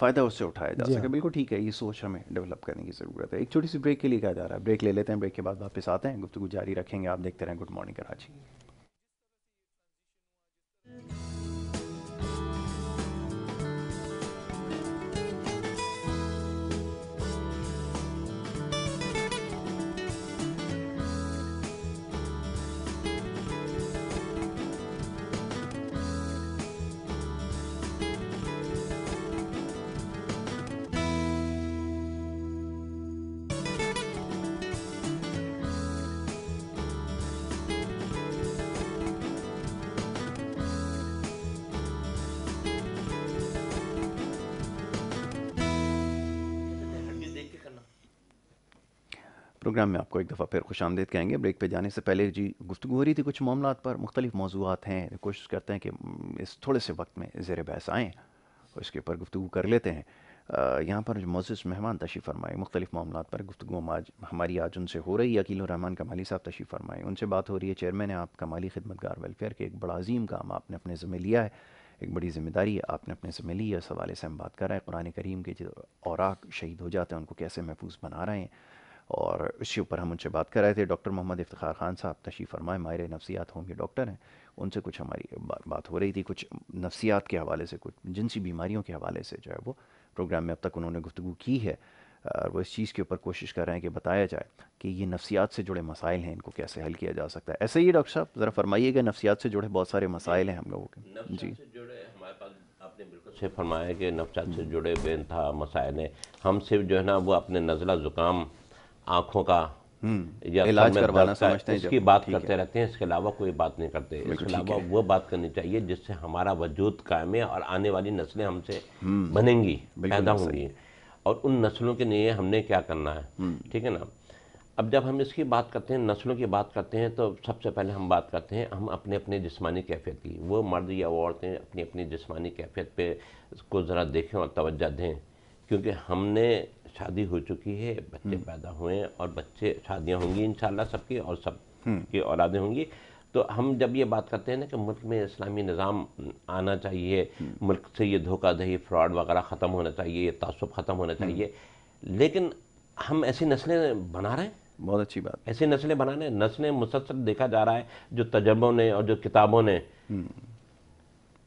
फ़ायदा उससे उठाया जा सके हाँ। बिल्कुल ठीक है ये सोच हमें डेवलप करने की ज़रूरत है एक छोटी सी ब्रेक के लिए कहा जा रहा है ब्रेक ले लेते हैं ब्रेक के बाद वापस आते हैं गुफ्तु जारी रखेंगे आप देखते रहें गुड मॉर्निंग कराची प्रोग्राम में आपको एक दफ़ा फिर खुश आमदेद कहेंगे ब्रेक पे जाने से पहले जी गुफ्तु हो रही थी कुछ मामला पर मुख्तलिफ मौजूद हैं कोशिश करते हैं कि हम्म, इस थोड़े से वक्त में ज़ेर बहस आएँ इसके ऊपर गुफ्तु कर लेते हैं यहाँ पर मोज़ मेहमान तशीफ़ फरमाए मुख्तलिफ मामला पर गुफ्तु आज हमारी आज उनसे हो रही है अकील रहमान कमाली साहब तशीफ़ फरमाए उनसे बात हो रही है चेयरमैन है आप कमाली खिदमतगार वेलफेयर के एक बड़ा अजीम काम आपने अपने ज़िम्मे लिया है एक बड़ी ज़िम्मेदारी आपने अपने ज़िम्मे ली है इस हवाले से हम बात कर रहे हैं कुरान करीम के जो और शहीद हो जाते हैं उनको कैसे महफूज बना रहे हैं और इसके ऊपर हम उनसे बात कर रहे थे डॉक्टर मोहम्मद इफ्तार खान साहब तशीफ़ फरमाए मायरे नफसियात होम डॉक्टर हैं उनसे कुछ हमारी बात हो रही थी कुछ नफसियात के हवाले से कुछ जिनसी बीमारियों के हवाले से जो है वो प्रोग्राम में अब तक उन्होंने गुफ्तु की है और वो इस चीज़ के ऊपर कोशिश कर रहे हैं कि बताया जाए कि ये नफसियात से जुड़े मसाइल हैं इनको कैसे हल किया जा सकता है ऐसे ही डॉक्टर साहब ज़रा फरमाइएगा नफसियात से जुड़े बहुत सारे मसाइल हैं हम लोगों के जी जुड़े से फरमाया कि नफसात से जुड़े था मसायल हैं हम सिर्फ जो है ना वो अपने नज़ला ज़ुकाम आंखों का हम्म, या इलाज करवाना समझते हैं इसकी बात करते है। रहते हैं इसके अलावा कोई बात नहीं करते इसके अलावा वो बात करनी चाहिए जिससे हमारा वजूद कायम है और आने वाली नस्लें हमसे हम्म, बनेंगी पैदा होंगी और उन नस्लों के लिए हमने क्या करना है हम्म। ठीक है ना अब जब हम इसकी बात करते हैं नस्लों की बात करते हैं तो सबसे पहले हम बात करते हैं हम अपने अपने जिस्मानी कैफियत की वो मर्द या वो औरतें अपनी अपनी जिस्मानी कैफियत पे को ज़रा देखें और तवज्जो दें क्योंकि हमने शादी हो चुकी है बच्चे हम्म। पैदा हुए हैं और बच्चे शादियां होंगी इन सबकी और सब हम्म। की औलादें होंगी तो हम जब ये बात करते हैं ना कि मुल्क में इस्लामी निज़ाम आना चाहिए हम्म। मुल्क से ये धोखाधही फ्रॉड वगैरह ख़त्म होना चाहिए ये तसब ख़त्म होना चाहिए लेकिन हम ऐसी नस्लें बना रहे हैं बहुत अच्छी बात ऐसी नस्लें बना रहे हैं नस्लें मुसलसल देखा जा रहा है जो तजर्बों ने और जो किताबों ने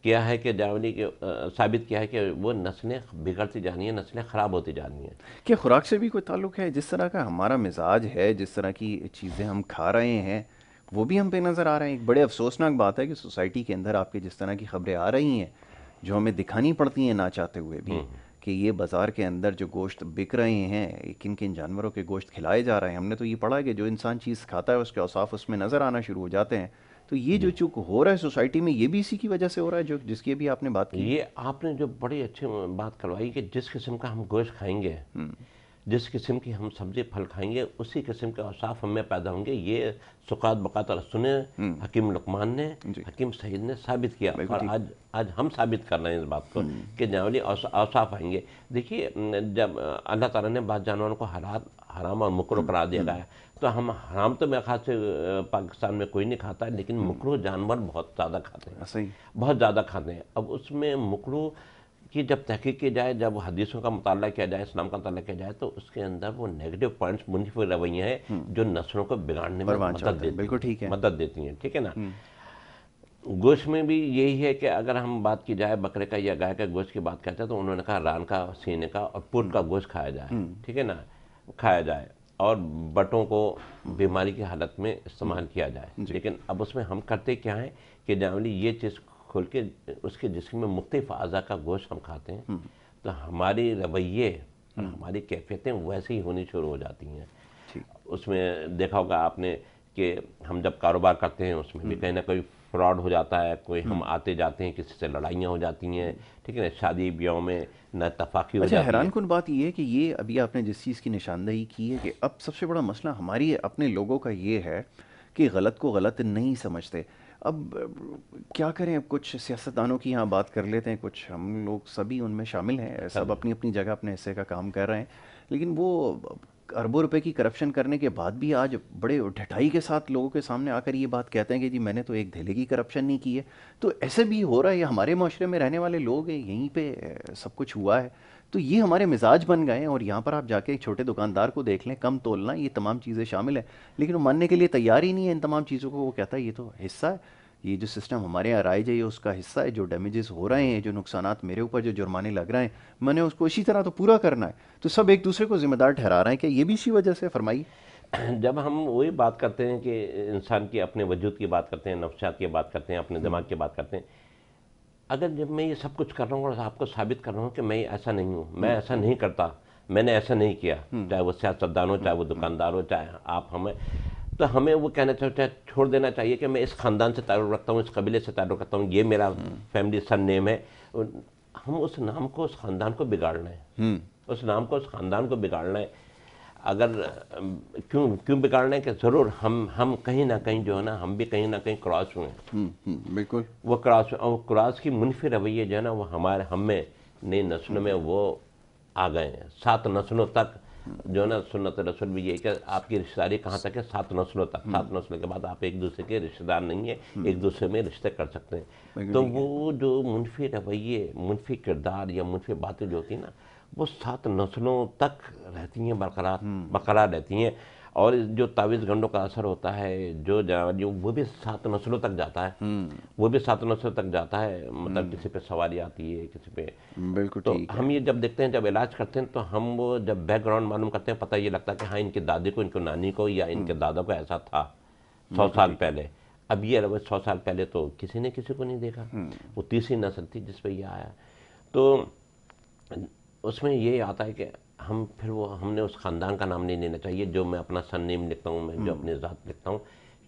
किया है कि जावनी के आ, साबित किया है कि वो नस्लें बिगड़ती जानी हैं नस्लें ख़राब होती जानी हैं क्या खुराक से भी कोई ताल्लुक है जिस तरह का हमारा मिजाज है जिस तरह की चीज़ें हम खा रहे हैं वो भी हम पे नज़र आ रहे हैं एक बड़े अफसोसनाक बात है कि सोसाइटी के अंदर आपके जिस तरह की खबरें आ रही हैं जो हमें दिखानी पड़ती हैं ना चाहते हुए भी हम्म। कि ये बाज़ार के अंदर जो गोश्त बिक रहे हैं किन किन जानवरों के गोश्त खिलाए जा रहे हैं हमने तो ये पढ़ा है कि जो इंसान चीज़ खाता है उसके औसाफ उसमें नज़र आना शुरू हो जाते हैं तो ये जो चूक हो रहा है सोसाइटी में ये भी इसी की वजह से हो रहा है जो जिसकी भी आपने बात की ये आपने जो बड़ी अच्छी बात करवाई कि जिस किस्म का हम गोश्त खाएंगे हम्म। जिस किस्म की हम सब्जी फल खाएंगे उसी किस्म के अवसाफ हमें पैदा होंगे ये सुकात बकात सुने हम्म। हकीम लुकमान ने हकीम सईद ने साबित किया और आज आज हम साबित कर रहे हैं इस बात को हम्म। कि जनावली अवसाफ आएंगे देखिए जब अल्लाह ताला ने बाद जानवरों को हरा हराम और मुकर करा दिया गया तो हम हराम तो मेरे ख्याल से पाकिस्तान में कोई नहीं खाता है लेकिन मकड़ो हम्म। जानवर बहुत ज़्यादा खाते हैं सही बहुत ज़्यादा खाते हैं अब उसमें मकड़ू की जब तहकीक की जाए जब हदीसों का मुताला किया जाए इस्लाम का मुताला किया जाए तो उसके अंदर वो नेगेटिव पॉइंट्स मुनफ रवैया हैं हम्म। जो नस्लों को बिगाड़ने में मदद देती बिल्कुल ठीक है मदद देती हैं ठीक है ना हम्म। गोश्त में भी यही है कि अगर हम बात की जाए बकरे का या गाय का गोश्त की बात करते हैं तो उन्होंने कहा रान का सीने का और पुट का गोश्त खाया जाए ठीक है ना खाया जाए और बटों को बीमारी की हालत में इस्तेमाल किया जाए लेकिन अब उसमें हम करते क्या है कि जनरली ये चीज़ खोल के उसके जिसम में मुख्तफ अज़ा का गोश्त हम खाते हैं हम्म। तो हमारे रवैये हम्म। हमारी कैफियतें वैसे ही होनी शुरू हो जाती हैं उसमें देखा होगा आपने कि हम जब कारोबार करते हैं उसमें भी हम्म। कहीं ना कहीं फ्रॉड हो जाता है कोई हम हम्म। आते जाते हैं किसी से लड़ाइयाँ हो जाती हैं ठीक है ना शादी ब्याह में न तफाकी अच्छा हैरान कन बात यह है कि ये अभी आपने जिस चीज़ की निशानदेही की है कि अब सबसे बड़ा मसला हमारी अपने लोगों का ये है कि गलत को गलत नहीं समझते अब क्या करें अब कुछ सियासतदानों की यहाँ बात कर लेते हैं कुछ हम लोग सभी उनमें शामिल हैं सब हम्म। अपनी अपनी जगह अपने हिस्से का काम कर रहे हैं लेकिन वो अरबों रुपए की करप्शन करने के बाद भी आज बड़े ढिठाई के साथ लोगों के सामने आकर ये बात कहते हैं कि जी मैंने तो एक धेले की करप्शन नहीं की है तो ऐसे भी हो रहा है हमारे माशरे में रहने वाले लोग हैं यहीं पे सब कुछ हुआ है तो ये हमारे मिजाज बन गए हैं और यहाँ पर आप जाके एक छोटे दुकानदार को देख लें कम तोलना ये तमाम चीज़ें शामिल हैं लेकिन वो मानने के लिए तैयार ही नहीं है इन तमाम चीज़ों को वो कहता है ये तो हिस्सा है ये जो सिस्टम हमारे यहाँ राइज है ये उसका हिस्सा है जो डैमेजेस हो रहे हैं जो नुकसान मेरे ऊपर जो जुर्माने लग रहे हैं मैंने उसको इसी तरह तो पूरा करना है तो सब एक दूसरे को ज़िम्मेदार ठहरा रहे हैं कि ये भी इसी वजह से फरमाइए जब हम वही बात करते हैं कि इंसान के अपने वजूद की बात करते हैं नफसात की बात करते हैं अपने हम्म। दिमाग की बात करते हैं अगर जब मैं ये सब कुछ कर रहा हूँ और आपको साबित कर रहा हूँ कि मैं ऐसा नहीं हूँ मैं हम्म। ऐसा नहीं करता मैंने ऐसा नहीं किया हम्म। चाहे वो सियासतदान हो चाहे वो दुकानदार हो चाहे आप हमें तो हमें वो कहना चाहते छोड़ देना चाहिए कि मैं इस ख़ानदान से ताल्लुक़ रखता हूँ इस कबीले से ताल्लुक़ रखता हूँ ये मेरा फैमिली सन नेम है हम उस नाम को उस ख़ानदान को बिगाड़ना है हम्म। उस नाम को उस ख़ानदान को बिगाड़ना है अगर क्यों क्यों बिगाड़ना है कि ज़रूर हम हम कहीं ना कहीं जो है ना हम भी कहीं ना कहीं क्रॉस हुए हैं हम्म, हम्म, बिल्कुल वो क्रॉस और क्रॉस की मुनफी रवैये जो है ना वो हमारे हम में नई नस्लों में वो आ गए हैं सात नस्लों तक जो है ना सुनत रसूल भी ये कि आपकी रिश्तेदारी कहाँ तक है सात नस्लों तक सात हम्म। नस्लों के बाद आप एक दूसरे के रिश्तेदार नहीं है हम्म। एक दूसरे में रिश्ते कर सकते हैं तो वो जो मुनफी रवैये मुनफी किरदार या मुनफी बातें जो होती हैं ना वो सात नस्लों तक रहती हैं बरकरार हम्म। बरकरार रहती हैं और जो तावीज़ गंडों का असर होता है जो जो वो भी सात नस्लों तक जाता है हम्म। वो भी सात नस्लों तक जाता है मतलब किसी पे सवारी आती है किसी पे बिल्कुल तो हम ये जब देखते हैं जब इलाज करते हैं तो हम वो जब बैकग्राउंड मालूम करते हैं पता ये लगता है कि हाँ इनकी दादी को इनकी नानी को या इनके हम्म। दादा को ऐसा था सौ साल पहले अब ये सौ साल पहले तो किसी ने किसी को नहीं देखा हम्म। वो तीसरी नस्ल थी जिसपे ये आया तो उसमें ये आता है कि हम फिर वो हमने उस ख़ानदान का नाम नहीं लेना चाहिए जो मैं अपना सन नेम लिखता हूँ मैं जो हम्म। अपने ज़ात लिखता हूँ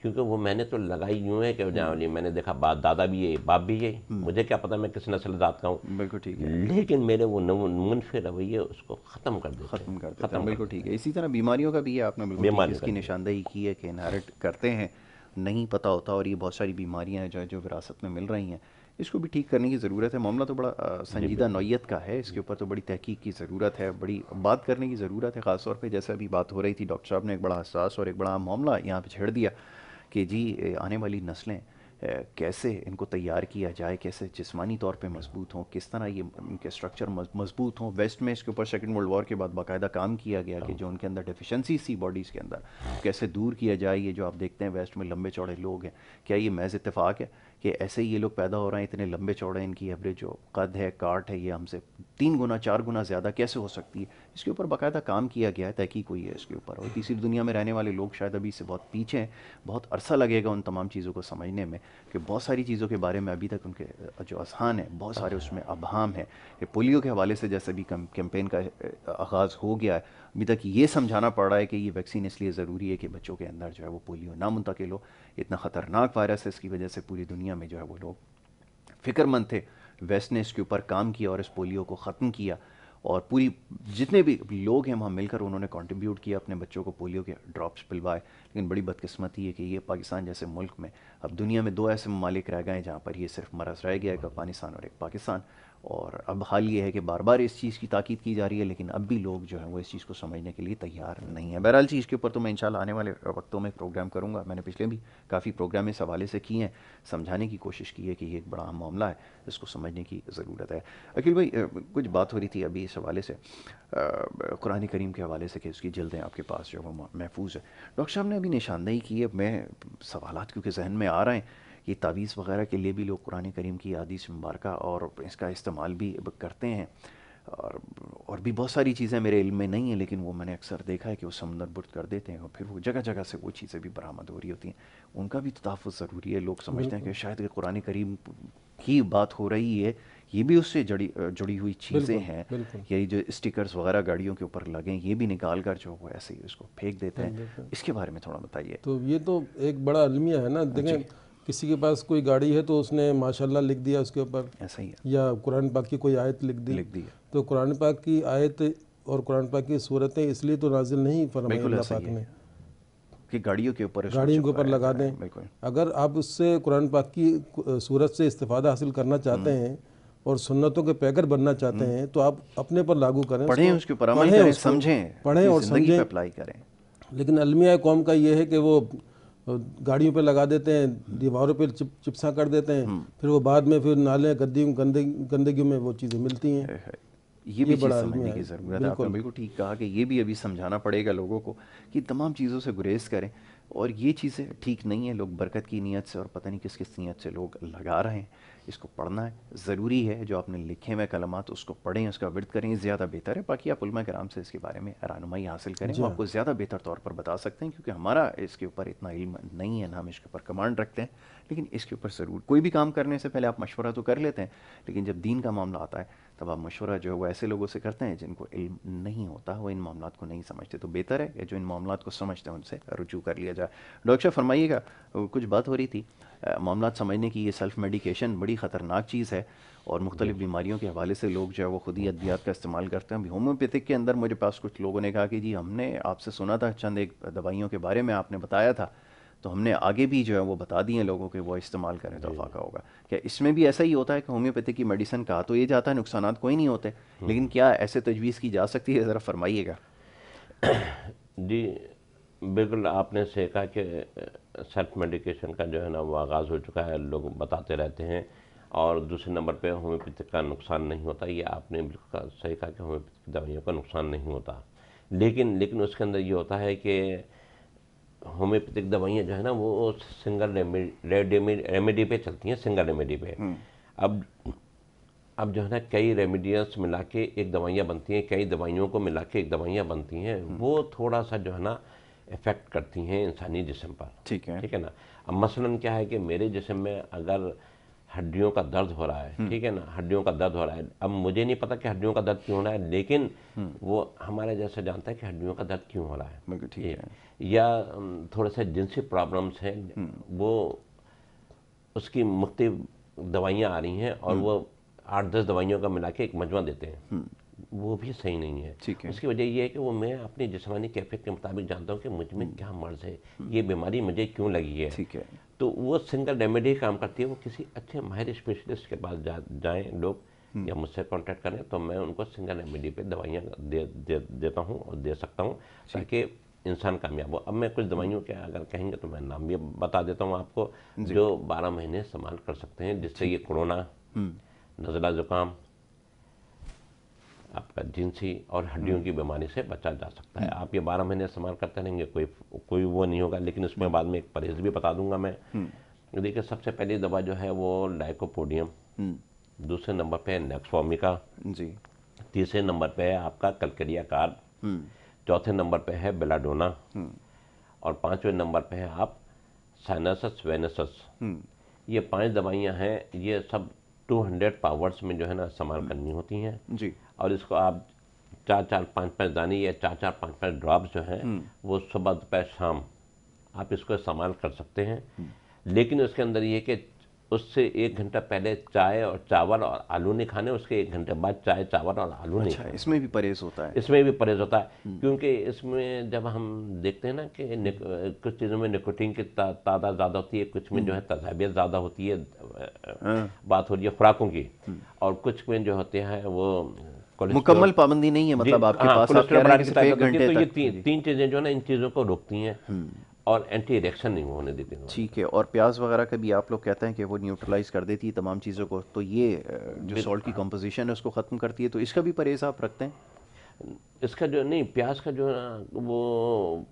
क्योंकि वो मैंने तो लगाई यूँ है कि जावली मैंने देखा बाप दादा भी यही बाप भी ये हम्म। मुझे क्या पता मैं किस नस्ल ज़ात का हूँ बिल्कुल ठीक है लेकिन मेरे वो मुनफे रवैये उसको ख़त्म कर देते ख़त्म कर खत्म बिल्कुल ठीक है इसी तरह बीमारियों का भी है आपने बीमारी की निशानदेही की है कि इनहेरिट करते हैं नहीं पता होता और ये बहुत सारी बीमारियाँ जो है जो विरासत में मिल रही हैं इसको भी ठीक करने की ज़रूरत है मामला तो बड़ा संजीदा नौीयत का है इसके ऊपर तो बड़ी तहकीक की ज़रूरत है बड़ी बात करने की ज़रूरत है ख़ासतौर पर जैसे अभी बात हो रही थी डॉक्टर साहब ने एक बड़ा हसास और एक बड़ा मामला यहाँ पर छेड़ दिया कि जी आने वाली नस्लें कैसे इनको तैयार किया जाए कैसे जिसमानी तौर पे मजबूत हों किस तरह ये इनके स्ट्रक्चर मजबूत हों वेस्ट में इसके ऊपर सेकेंड वर्ल्ड वॉर के बाद बाकायदा काम किया गया कि हाँ। जो उनके अंदर डिफिशेंसी थी बॉडीज़ के अंदर कैसे दूर किया जाए ये जो आप देखते हैं वेस्ट में लंबे चौड़े लोग हैं क्या ये मैज़ इतफाक़ है कि ऐसे ही ये लोग पैदा हो रहे हैं इतने लंबे चौड़े इनकी एवरेज जो कद है काट है ये हमसे तीन गुना चार गुना ज़्यादा कैसे हो सकती है इसके ऊपर बाकायदा काम किया गया है तहकीक हुई है इसके ऊपर और तीसरी दुनिया में रहने वाले लोग शायद अभी इससे बहुत पीछे हैं बहुत अरसा लगेगा उन तमाम चीज़ों को समझने में कि बहुत सारी चीज़ों के बारे में अभी तक उनके जो आसान है बहुत सारे उसमें अभाम है पोलियो के हवाले से जैसे भी कैंपेन का आगाज़ हो गया है अभी तक ये समझाना पड़ रहा है कि ये वैक्सीन इसलिए ज़रूरी है कि बच्चों के अंदर जो है वो पोलियो ना मुंतकिल हो इतना ख़तरनाक वायरस है इसकी वजह से पूरी दुनिया दुनिया में जो है वो लोग फिक्रमंद थे वेस्ट ने इसके ऊपर काम किया और इस पोलियो को ख़त्म किया और पूरी जितने भी लोग हैं वहाँ मिलकर उन्होंने कंट्रीब्यूट किया अपने बच्चों को पोलियो के ड्रॉप्स पिलवाए लेकिन बड़ी बदकिस्मती है कि ये पाकिस्तान जैसे मुल्क में अब दुनिया में दो ऐसे ममालिक रह गए जहाँ पर ये सिर्फ मरस रह गया एक अफगानिस्तान और एक पाकिस्तान और अब हाल ये है कि बार बार इस चीज़ की ताकीद की जा रही है लेकिन अब भी लोग जो हैं वो इस चीज़ को समझने के लिए तैयार नहीं है बहरहाल चीज़ के ऊपर तो मैं इंशाल्लाह आने वाले वक्तों में प्रोग्राम करूँगा मैंने पिछले भी काफ़ी प्रोग्राम इस हवाले से किए हैं समझाने की कोशिश की है कि ये एक बड़ा अहम मामला है इसको समझने की ज़रूरत है अखिल भाई कुछ बात हो रही थी अभी इस हवाले से कुरान करीम के हवाले से कि उसकी जल्दें आपके पास जो है वो महफूज है डॉक्टर साहब ने अभी निशानदेही की है मैं सवाल क्योंकि जहन में आ रहे हैं ये तावीज़ वगैरह के लिए भी लोग कुरान करीम की से मुबारक और इसका इस्तेमाल भी करते हैं और और भी बहुत सारी चीज़ें मेरे इल्म में नहीं हैं लेकिन वो मैंने अक्सर देखा है कि वो समंदर बुर्द कर देते हैं और फिर वो जगह जगह से वो चीज़ें भी बरामद हो रही होती हैं उनका भी तहफ़ ज़रूरी है लोग समझते हैं कि शायद कुरान करीम की बात हो रही है ये भी उससे जड़ी जुड़ी हुई चीज़ें हैं यही जो स्टिकर्स वगैरह गाड़ियों के ऊपर लगे ये भी निकाल कर जो वो ऐसे ही उसको फेंक देते हाँ, हैं इसके बारे में थोड़ा बताइए तो ये तो एक बड़ा अलमिया है ना देखें किसी के पास कोई गाड़ी है तो उसने माशाल्लाह लिख दिया उसके ऊपर ऐसा ही है या कुरान पाक की कोई आयत लिख दी लिख दी तो कुरान पाक की आयत और कुरान पाक की सूरतें इसलिए तो नाजिल नहीं फरमाई पाक कि गाड़ियों के ऊपर गाड़ियों के ऊपर लगा दें अगर आप उससे कुरान पाक की सूरत से इस्तेफादा हासिल करना चाहते हम्म। हैं और सुन्नतों के पैकर बनना चाहते हम्म। हैं तो आप अपने पर लागू करें पढ़ें उसके ऊपर समझें पढ़ें और समझें अप्लाई करें लेकिन अलमिया कौम का ये है कि वो गाड़ियों पे लगा देते हैं दीवारों पे चिप, चिपसा कर देते हैं हम्म। फिर वो बाद में फिर नाले गद्दी गंदगी गंदगी में वो चीज़ें मिलती हैं ये भी बड़ा समझने की ज़रूरत है आपने बिल्कुल ठीक कहा कि ये भी अभी समझाना पड़ेगा लोगों को कि तमाम चीज़ों से गुरेज करें और ये चीज़ें ठीक नहीं है लोग बरकत की नीयत से और पता नहीं किस किस नीयत से लोग लगा रहे हैं इसको पढ़ना ज़रूरी है जो आपने लिखे हुए कलमात उसको पढ़ें उसका विरद करें ज़्यादा बेहतर है बाकी आप उलमा कराम से इसके बारे में रानुमाई हासिल करें वो आपको ज़्यादा बेहतर तौर पर बता सकते हैं क्योंकि हमारा इसके ऊपर इतना इल्म नहीं है ना हम इसके ऊपर कमांड रखते हैं लेकिन इसके ऊपर ज़रूर कोई भी काम करने से पहले आप मशवरा तो कर लेते हैं लेकिन जब दीन का मामला आता है तब आप मशवरा जो है वो ऐसे लोगों से करते हैं जिनको इल्म नहीं होता वो इन मामला को नहीं समझते तो बेहतर है कि जो इन मामला को समझते हैं उनसे रुजू कर लिया जाए डॉक्टर फरमाइएगा कुछ बात हो रही थी मामला समझने की ये सेल्फ़ मेडिकेशन बड़ी ख़तरनाक चीज़ है और मुख्तलिफ बीमारियों के हवाले से लोग जो है वो खुद ही अद्वियात का इस्तेमाल करते हैं अभी होम्योपैथिक के अंदर मुझे पास कुछ लोगों ने कहा कि जी हमने आपसे सुना था चंद एक दवाइयों के बारे में आपने बताया था तो हमने आगे भी जो है वो बता दिए लोगों के वो इस्तेमाल करें तो फाका होगा क्या इसमें भी ऐसा ही होता है कि होम्योपैथी की मेडिसिन कहा तो ये जाता है नुकसान कोई नहीं होते हम्म। लेकिन क्या ऐसे तजवीज़ की जा सकती है ज़रा फरमाइएगा जी बिल्कुल आपने सही कहा कि सेल्फ मेडिकेशन का जो है ना वो आगाज़ हो चुका है लोग बताते रहते हैं और दूसरे नंबर पे होम्योपैथिक का नुकसान नहीं होता ये आपने बिल्कुल सही कहा कि होम्योपैथिक दवाइयों का नुकसान नहीं होता लेकिन लेकिन उसके अंदर ये होता है कि होम्योपैथिक दवाइयाँ जो है ना वो सिंगल रेमेडी रेमेडी पे चलती हैं सिंगल रेमेडी पे हम्म। अब अब जो है ना कई रेमेडियल्स मिला के एक दवाइयाँ बनती हैं कई दवाइयों को मिला के एक दवाइयाँ बनती हैं हम्म। वो थोड़ा सा जो है ना इफ़ेक्ट करती हैं इंसानी जिसम पर ठीक है ठीक है ना अब मसलन क्या है कि मेरे जिसम में अगर हड्डियों का दर्द हो रहा है हम्म। ठीक है ना हड्डियों का दर्द हो रहा है अब मुझे नहीं पता कि हड्डियों का दर्द क्यों हो रहा है लेकिन हम्म। वो हमारे जैसे जानता है कि हड्डियों का दर्द क्यों हो रहा है ठीक है या थोड़े से जिनसी प्रॉब्लम्स हैं हम्म। वो उसकी मुख्तु दवाइयाँ आ रही हैं और वो आठ दस दवाइयों का मिला के एक मजमा देते हैं वो भी सही नहीं है ठीक है उसकी वजह यह है कि वो मैं अपनी जिसमानी कैफियत के मुताबिक जानता हूँ कि मुझ में हम्म। क्या मर्ज है हम्म। ये बीमारी मुझे क्यों लगी है ठीक है तो वो सिंगल रेमेडी काम करती है वो किसी अच्छे माहिर स्पेशलिस्ट के पास जा जाएँ लोग हम्म। या मुझसे कॉन्टेक्ट करें तो मैं उनको सिंगल रेमेडी पर दवाइयाँ दे, दे देता हूँ और दे सकता हूँ ताकि इंसान कामयाब हो अब मैं कुछ दवाइयों के अगर कहेंगे तो मैं नाम भी बता देता हूँ आपको जो बारह महीने इस्तेमाल कर सकते हैं जिससे ये कोरोना नज़ला ज़ुकाम आपका जिनसी और हड्डियों की बीमारी से बचा जा सकता है आप ये बारह महीने इस्तेमाल करते रहेंगे कोई कोई वो नहीं होगा लेकिन उसमें बाद में एक परहेज भी बता दूंगा मैं हम्म। देखिए सबसे पहली दवा जो है वो लाइकोपोडियम हम्म। दूसरे नंबर पे नेक्सफॉमिका जी तीसरे नंबर पे है आपका कलकरिया कार हम्म। चौथे नंबर पे है बेलाडोना और पांचवें नंबर पे है आप साइनासस वेनसस ये पांच दवाइयां हैं ये सब 200 पावर्स में जो है ना इस्तेमाल करनी होती हैं जी और इसको आप चार चार पाँच पाँच दानी या चार चार पाँच पाँच ड्रॉप जो हैं हम्म। वो सुबह दोपहर शाम आप इसको इस्तेमाल कर सकते हैं हम्म। लेकिन उसके अंदर ये कि उससे एक घंटा पहले चाय और चावल और आलू नहीं खाने उसके एक घंटे बाद चाय चावल और आलू अच्छा, नहीं इसमें भी परहेज होता है इसमें भी परहेज होता है हम्म। क्योंकि इसमें जब हम देखते हैं ना कि कुछ चीज़ों में निकोटीन की तादाद ज़्यादा होती है कुछ में जो है तजाबियत ज़्यादा होती है हाँ। बात हो रही है खुराकों की और कुछ में जो होते हैं वो मुकम्मल पाबंदी नहीं है मतलब आपके हाँ, पास आप कह रहे हैं तो घंटे तो ये ती, तीन चीज़ें जो है ना इन चीज़ों को रोकती हैं हम्म। और एंटी रिएक्शन नहीं होने देती ठीक है और प्याज वगैरह का भी आप लोग कहते हैं कि वो न्यूट्रलाइज कर देती है तमाम चीज़ों को तो ये जो सॉल्ट की कम्पोजिशन है उसको ख़त्म करती है तो इसका भी परहेज आप रखते हैं इसका जो नहीं प्याज का जो ना वो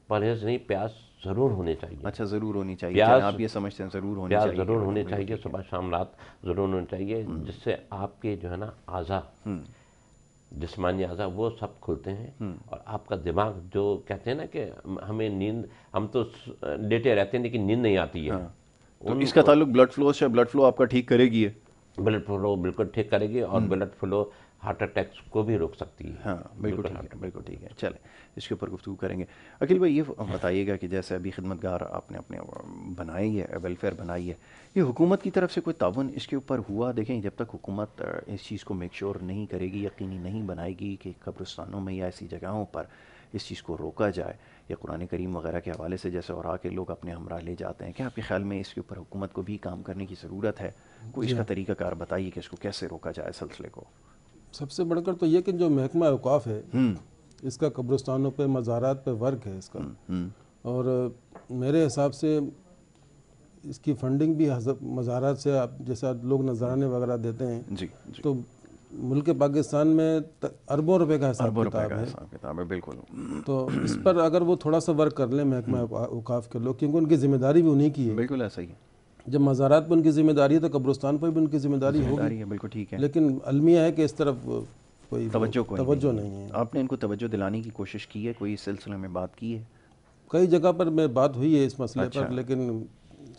परहेज नहीं प्याज ज़रूर होने चाहिए अच्छा ज़रूर होनी चाहिए प्याज आप ये समझते हैं ज़रूर होनी चाहिए ज़रूर होने चाहिए सुबह शाम रात ज़रूर होनी चाहिए हम्म। जिससे आपके जो है ना आज़ा हम्म। जिसमानी आज़ा वो सब खुलते हैं हम्म। और आपका दिमाग जो कहते हैं ना कि हमें नींद हम तो लेटे रहते हैं लेकिन नींद नहीं आती है हाँ। तो इसका ताल्लुक ब्लड फ्लो से ब्लड फ्लो आपका ठीक करेगी ब्लड फ्लो बिल्कुल ठीक करेगी और हम्म। ब्लड फ्लो हार्ट अटैक को भी रोक सकती हाँ, है हाँ बिल्कुल ठीक है बिल्कुल ठीक है चले इसके ऊपर गुफ्तु करेंगे अखिल भाई ये बताइएगा कि जैसे अभी खिदमतगार आपने अपने बनाई है वेलफेयर बनाई है ये हुकूमत की तरफ से कोई ताउन इसके ऊपर हुआ देखें जब तक हुकूमत इस चीज़ को मेक श्योर नहीं करेगी यकीनी नहीं बनाएगी कि कब्रस्तानों में या ऐसी जगहों पर इस चीज़ को रोका जाए या कुरान करीम वगैरह के हवाले से जैसे और आके लोग अपने हमरा ले जाते हैं क्या आपके ख्याल में इसके ऊपर हुकूमत को भी काम करने की ज़रूरत है कोई इसका हाँ। तरीका कार बताइए कि इसको कैसे रोका जाए सिलसिले को सबसे बढ़कर तो ये कि जो महकमा अवकाफ है हम्म। इसका कब्रस्तानों पे मज़ारात पे वर्क है इसका हम्म, हम्म। और मेरे हिसाब से इसकी फंडिंग भी मज़ारात से आप जैसा लोग नजराने वगैरह देते हैं जी, जी। तो मुल्क पाकिस्तान में अरबों रुपए का हिसाब किताब है किताब है बिल्कुल तो इस पर अगर वो थोड़ा सा वर्क कर लें महकमा अवकाफ के लोग क्योंकि उनकी जिम्मेदारी भी उन्हीं की है बिल्कुल ऐसा ही है जब मज़ारात पर उनकी जिम्मेदारी है तो कब्रस्तान पर भी उनकी जिम्मेदारी होगी है बिल्कुल ठीक है लेकिन अलमिया है कि इस तरफ कोई तवज्जो को तवज्जो नहीं, नहीं है आपने इनको तवज्जो दिलाने की कोशिश की है कोई इस सिलसिले में बात की है कई जगह पर मैं बात हुई है इस मसले अच्छा। पर लेकिन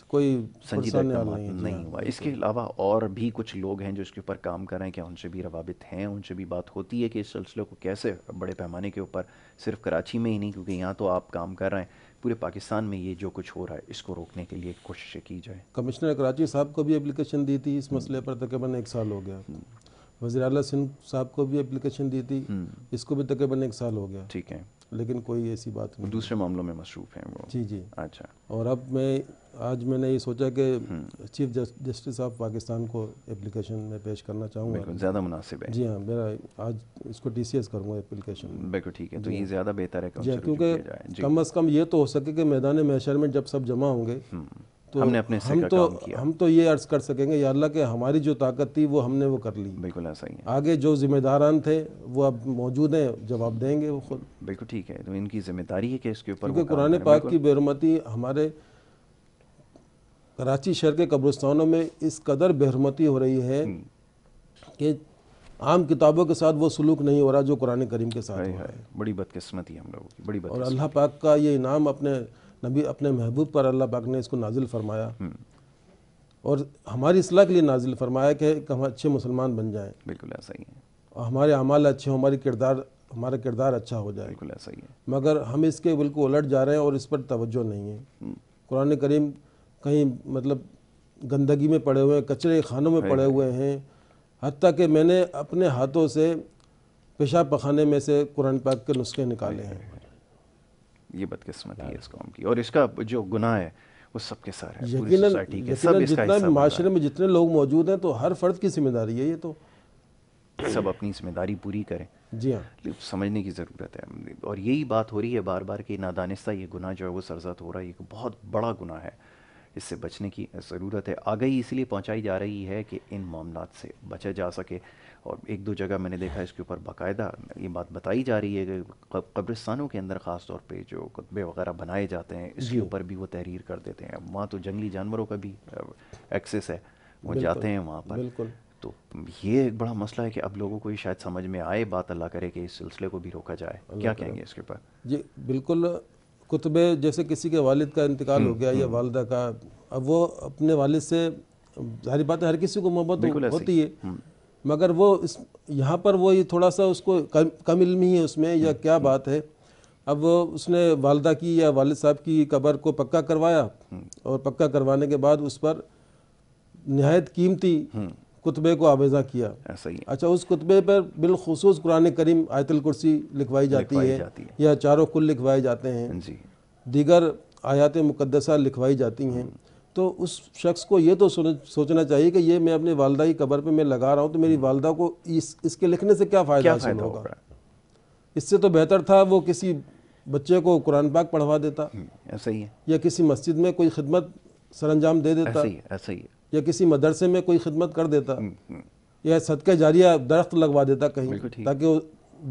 कोई संजीदा नहीं, नहीं हुआ इसके अलावा और भी कुछ लोग हैं जो इसके ऊपर काम कर रहे हैं क्या उनसे भी रवाबित हैं उनसे भी बात होती है कि इस सिलसिले को कैसे बड़े पैमाने के ऊपर सिर्फ कराची में ही नहीं क्योंकि यहाँ तो आप काम कर रहे हैं पूरे पाकिस्तान में ये जो कुछ हो रहा है इसको रोकने के लिए कोशिशें की जाए कमिश्नर कराची साहब को भी एप्लीकेशन दी थी इस हम्म। मसले पर तकरीबन एक साल हो गया हम्म। वजी अला सिंह साहब को भी एप्लीकेशन दी थी हम्म। इसको भी तकरीबन एक साल हो गया ठीक है लेकिन कोई ऐसी बात नहीं दूसरे मामलों में मशरूफ़ हैं वो जी जी अच्छा और अब मैं आज मैंने ये सोचा कि हम्म। चीफ जस्टिस ऑफ पाकिस्तान को एप्लीकेशन में पेश करना चाहूँगा ज़्यादा मुनासिब है जी हाँ मेरा आज इसको टी सी एस करूँगा एप्लीकेशन बिल्कुल ठीक है तो ये ज़्यादा बेहतर है क्योंकि कम अज़ कम ये तो हो सके कि मैदान मैशर में जब सब जमा होंगे हम्म। तो हमने अपने हम तो काम किया। हम तो ये अर्ज कर सकेंगे या अल्लाह के हमारी जो ताकत थी वो हमने वो कर ली बिल्कुल ऐसा ही है आगे जो जिम्मेदारान थे वो अब मौजूद हैं जवाब देंगे वो खुद बिल्कुल ठीक है तो इनकी जिम्मेदारी है कि इसके ऊपर क्योंकि कुरान पाक की बेहरमती हमारे कराची शहर के कब्रस्तानों में इस कदर बेहरमती हो रही है हम्म। कि आम किताबों के साथ वो सलूक नहीं हो रहा जो कुरान करीम के साथ है, हो रहा है बड़ी बदकस्मती हम लोगों की बड़ी और अल्लाह पाक का ये इनाम अपने नबी अपने महबूब पर अल्लाह पाक ने इसको नाजिल फरमाया और हमारी असलाह के लिए नाजिल फरमाया कि हम अच्छे मुसलमान बन जाएं बिल्कुल ऐसा ही है और हमारे अमाल अच्छे हों हमारी किरदार हमारा किरदार अच्छा हो जाए बिल्कुल ऐसा ही है मगर हम इसके बिल्कुल उलट जा रहे हैं और इस पर तवज्जो नहीं है हम्म। कुरान करीम कहीं मतलब गंदगी में पड़े हुए हैं कचरे खानों में पड़े हुए हैं हती कि मैंने अपने हाथों से पेशाब पखाने में से कुरान पाक के नुस्खे निकाले हैं ये बदकिस्मती है इस कौम की और इसका जो गुनाह है वो सबके सारे माशरे में जितने लोग मौजूद हैं तो हर फर्द की जिम्मेदारी है ये तो सब अपनी जिम्मेदारी पूरी करें जी हाँ समझने की ज़रूरत है और यही बात हो रही है बार बार कि नादानिस्ता ये गुनाह जो है वो सरजत हो रहा है एक बहुत बड़ा गुनाह है इससे बचने की ज़रूरत है आगे इसलिए पहुँचाई जा रही है कि इन मामला से बचा जा सके और एक दो जगह मैंने देखा इसके ऊपर बाकायदा ये बात बताई जा रही है कि कब्रिस्तानों के अंदर ख़ास तौर पे जो कुत्बे वगैरह बनाए जाते हैं इसके ऊपर भी वो तहरीर कर देते हैं वहाँ तो जंगली जानवरों का भी एक्सेस है वो जाते हैं वहाँ पर बिल्कुल तो ये एक बड़ा मसला है कि अब लोगों को ये शायद समझ में आए बात अल्लाह करे कि इस सिलसिले को भी रोका जाए क्या कहेंगे इसके ऊपर जी बिल्कुल कुतबे जैसे किसी के वालिद का इंतकाल हम्म, हो गया या हम्म। वालदा का अब वो अपने वालिद से सारी बात हर किसी को मोहब्बत होती है हम्म। मगर वो इस यहाँ पर वो ये थोड़ा सा उसको कम कम है उसमें या हम्म। क्या बात है अब वो उसने वालदा की या वालद साहब की कबर को पक्का करवाया हम्म। और पक्का करवाने के बाद उस पर नहायत कीमती कुतबे हम्म। को आवेजा किया ऐसा ही अच्छा उस कुतबे पर बिलखसूस कुरान करीम आयतल कुर्सी लिखवाई जाती है या चारों कुल लिखवाए जाते हैं दीगर आयात मुकदसा लिखवाई जाती हैं तो उस शख्स को ये तो सोचना चाहिए कि ये मैं अपने वालदा की कबर पे मैं लगा रहा हूँ तो मेरी वालदा को इस इसके लिखने से क्या फ़ायदा हासिल होगा हो इससे तो बेहतर था वो किसी बच्चे को कुरान पाक पढ़वा देता हम्म, ऐसा ही है या किसी मस्जिद में कोई खिदमत सर अंजाम दे देता ऐसा ही ऐसा ही या किसी मदरसे में कोई खिदमत कर देता हम्म, हम्म। या सदक जारिया दरख्त लगवा देता कहीं ताकि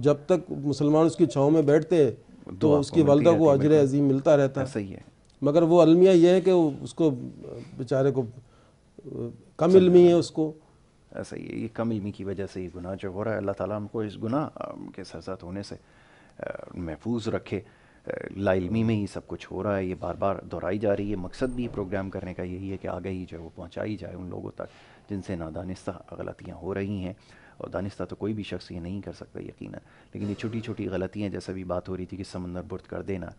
जब तक मुसलमान उसकी छाँव में बैठते हैं तो उसकी वालदा को अजर अजीम मिलता रहता सही है मगर वो अलमिया ये है कि उसको बेचारे को कम इलमी है उसको ऐसा ही है ये कम इलमी की वजह से ये गुनाह जो हो रहा है अल्लाह ताला हमको इस गुनाह के सहजात होने से महफूज रखे लाइलमी में ही सब कुछ हो रहा है ये बार बार दोहराई जा रही है मकसद भी प्रोग्राम करने का यही है कि आगे ही जो है वो पहुँचाई जाए उन लोगों तक जिनसे नादानिस्ता गलतियाँ हो रही हैं और दानिस्ता तो कोई भी शख्स ये नहीं कर सकता यकीन लेकिन ये छोटी छोटी गलतियाँ जैसे भी बात हो रही थी कि समंदर बुर्द कर देना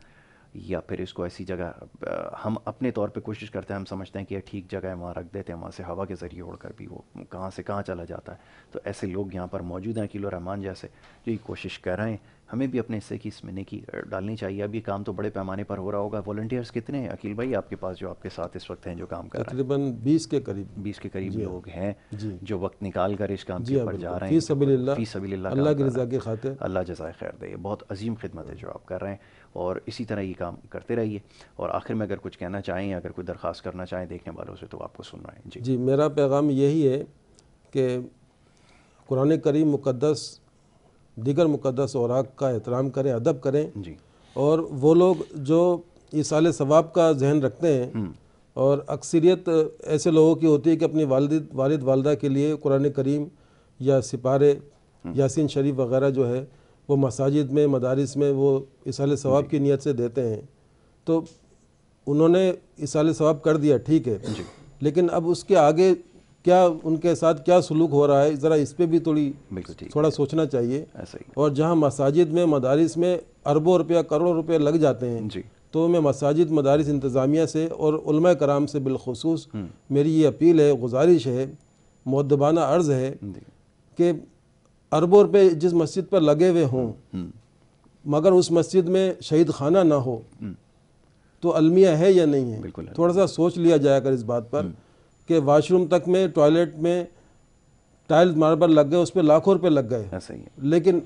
या फिर इसको ऐसी जगह हम अपने तौर पे कोशिश करते हैं हम समझते हैं कि ये ठीक जगह है वहाँ रख देते हैं वहाँ से हवा के ज़रिए उड़ कर भी वो कहाँ से कहाँ चला जाता है तो ऐसे लोग यहाँ पर मौजूद हैं किलो रहमान जैसे जो ये कोशिश कर रहे हैं हमें भी अपने हिस्से की इसमें नेकी डालनी चाहिए अब ये काम तो बड़े पैमाने पर हो रहा होगा वॉल्टियर्स कितने हैं अकील भाई आपके पास जो आपके साथ इस वक्त हैं जो काम कर रहे हैं तकरीबन बीस के करीब बीस के करीब हाँ। लोग हैं जो वक्त निकाल कर इस काम के हाँ, ऊपर जा रहे हैं अल्लाह की रजा के खाते अल्लाह जजाय खैर दे बहुत अजीम खिदमत है जो आप कर रहे हैं और इसी तरह ये काम करते रहिए और आखिर में अगर कुछ कहना चाहें अगर कोई दरख्वास्त करना चाहें देखने वालों से तो आपको सुन रहे है जी जी मेरा पैगाम यही है कि कुरान करीम मुक़दस दीगर मुक़दस और का एहतराम करें अदब करें जी और वो लोग जो इस साल सवाब का जहन रखते हैं हम्म। और अक्सरियत ऐसे लोगों की होती है कि अपनी वालद वालद वालदा के लिए कुरान करीम या सिपारे हम्म। यासिन शरीफ वगैरह जो है वो मसाजिद में मदारस में वो इसाल सवाब की नीयत से देते हैं तो उन्होंने इसाल सवाब कर दिया ठीक है लेकिन अब उसके आगे क्या उनके साथ क्या सलूक हो रहा है ज़रा इस पर भी थोड़ी थोड़ा सोचना चाहिए और जहाँ मसाजिद में मदारस में अरबों रुपया करोड़ों रुपया लग जाते हैं तो मैं मसाजिद मदारस इंतज़ामिया से और कराम से बिलखसूस हम्म। मेरी ये अपील है गुजारिश है मदबाना अर्ज़ है कि अरबों रुपये जिस मस्जिद पर लगे हुए हों हम्म। मगर उस मस्जिद में शहीद खाना ना हो हम्म। तो अलमिया है या नहीं है थोड़ा सा सोच लिया जाए कर इस बात पर हम्म। कि वाशरूम तक में टॉयलेट में टाइल मार्बल लग गए उस पर लाखों रुपए लग गए हाँ, लेकिन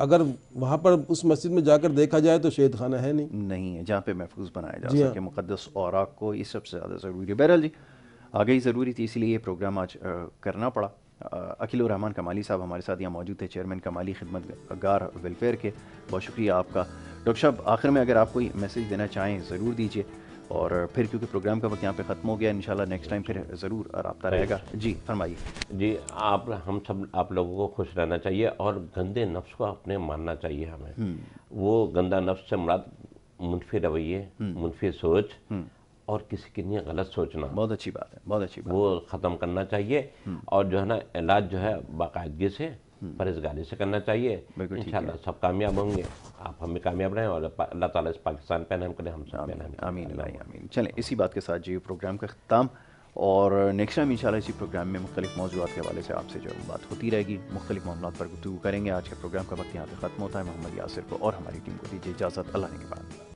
अगर वहाँ पर उस मस्जिद में जाकर देखा जाए तो शहीद खाना है नहीं नहीं है जहाँ पे महफूज बनाया जा सके हाँ। मुकदस और को ये सबसे ज़्यादा ज़रूरी है बहरहाल जी आगे ही ज़रूरी थी इसलिए ये प्रोग्राम आज आ, करना पड़ा अखिल रहमान कमाली साहब हमारे साथ यहाँ मौजूद थे चेयरमैन कमाली गार वेलफेयर के बहुत शुक्रिया आपका डॉक्टर साहब आखिर में अगर आप कोई मैसेज देना चाहें ज़रूर दीजिए और फिर क्योंकि प्रोग्राम का वक्त यहाँ पे ख़त्म हो गया इन नेक्स्ट टाइम फिर ज़रूर रबता रहेगा जी फरमाइए जी आप हम सब आप लोगों को खुश रहना चाहिए और गंदे नफ्स को अपने मानना चाहिए हमें हम्म। वो गंदा नफ्स से मुराद मुनफी रवैये हम्म। मुनफी सोच हम्म। और किसी के लिए गलत सोचना बहुत अच्छी बात है बहुत अच्छी बात वो ख़त्म करना चाहिए हम्म। और जो है ना इलाज जो है बाकायदगी से परहेजगारी हम्म। से करना चाहिए इन सब कामयाब होंगे आप हमें कामयाब रहें और अल्लाह ताला इस पाकिस्तान पे नाम करें हम सब आमीन आमीन चलें इसी बात के साथ जी प्रोग्राम का खत्म और नेक्स्ट टाइम इंशाल्लाह इसी प्रोग्राम में मुख्तलिफ मौजूद के हवाले से आपसे जो बात होती रहेगी मुख्तलिफ मामलों पर गुफ्तु करेंगे आज के प्रोग्राम का वक्त यहाँ पर ख़त्म होता है मोहम्मद यासिर को और हमारी टीम को दीजिए इजाज़त अल्लाह के बाद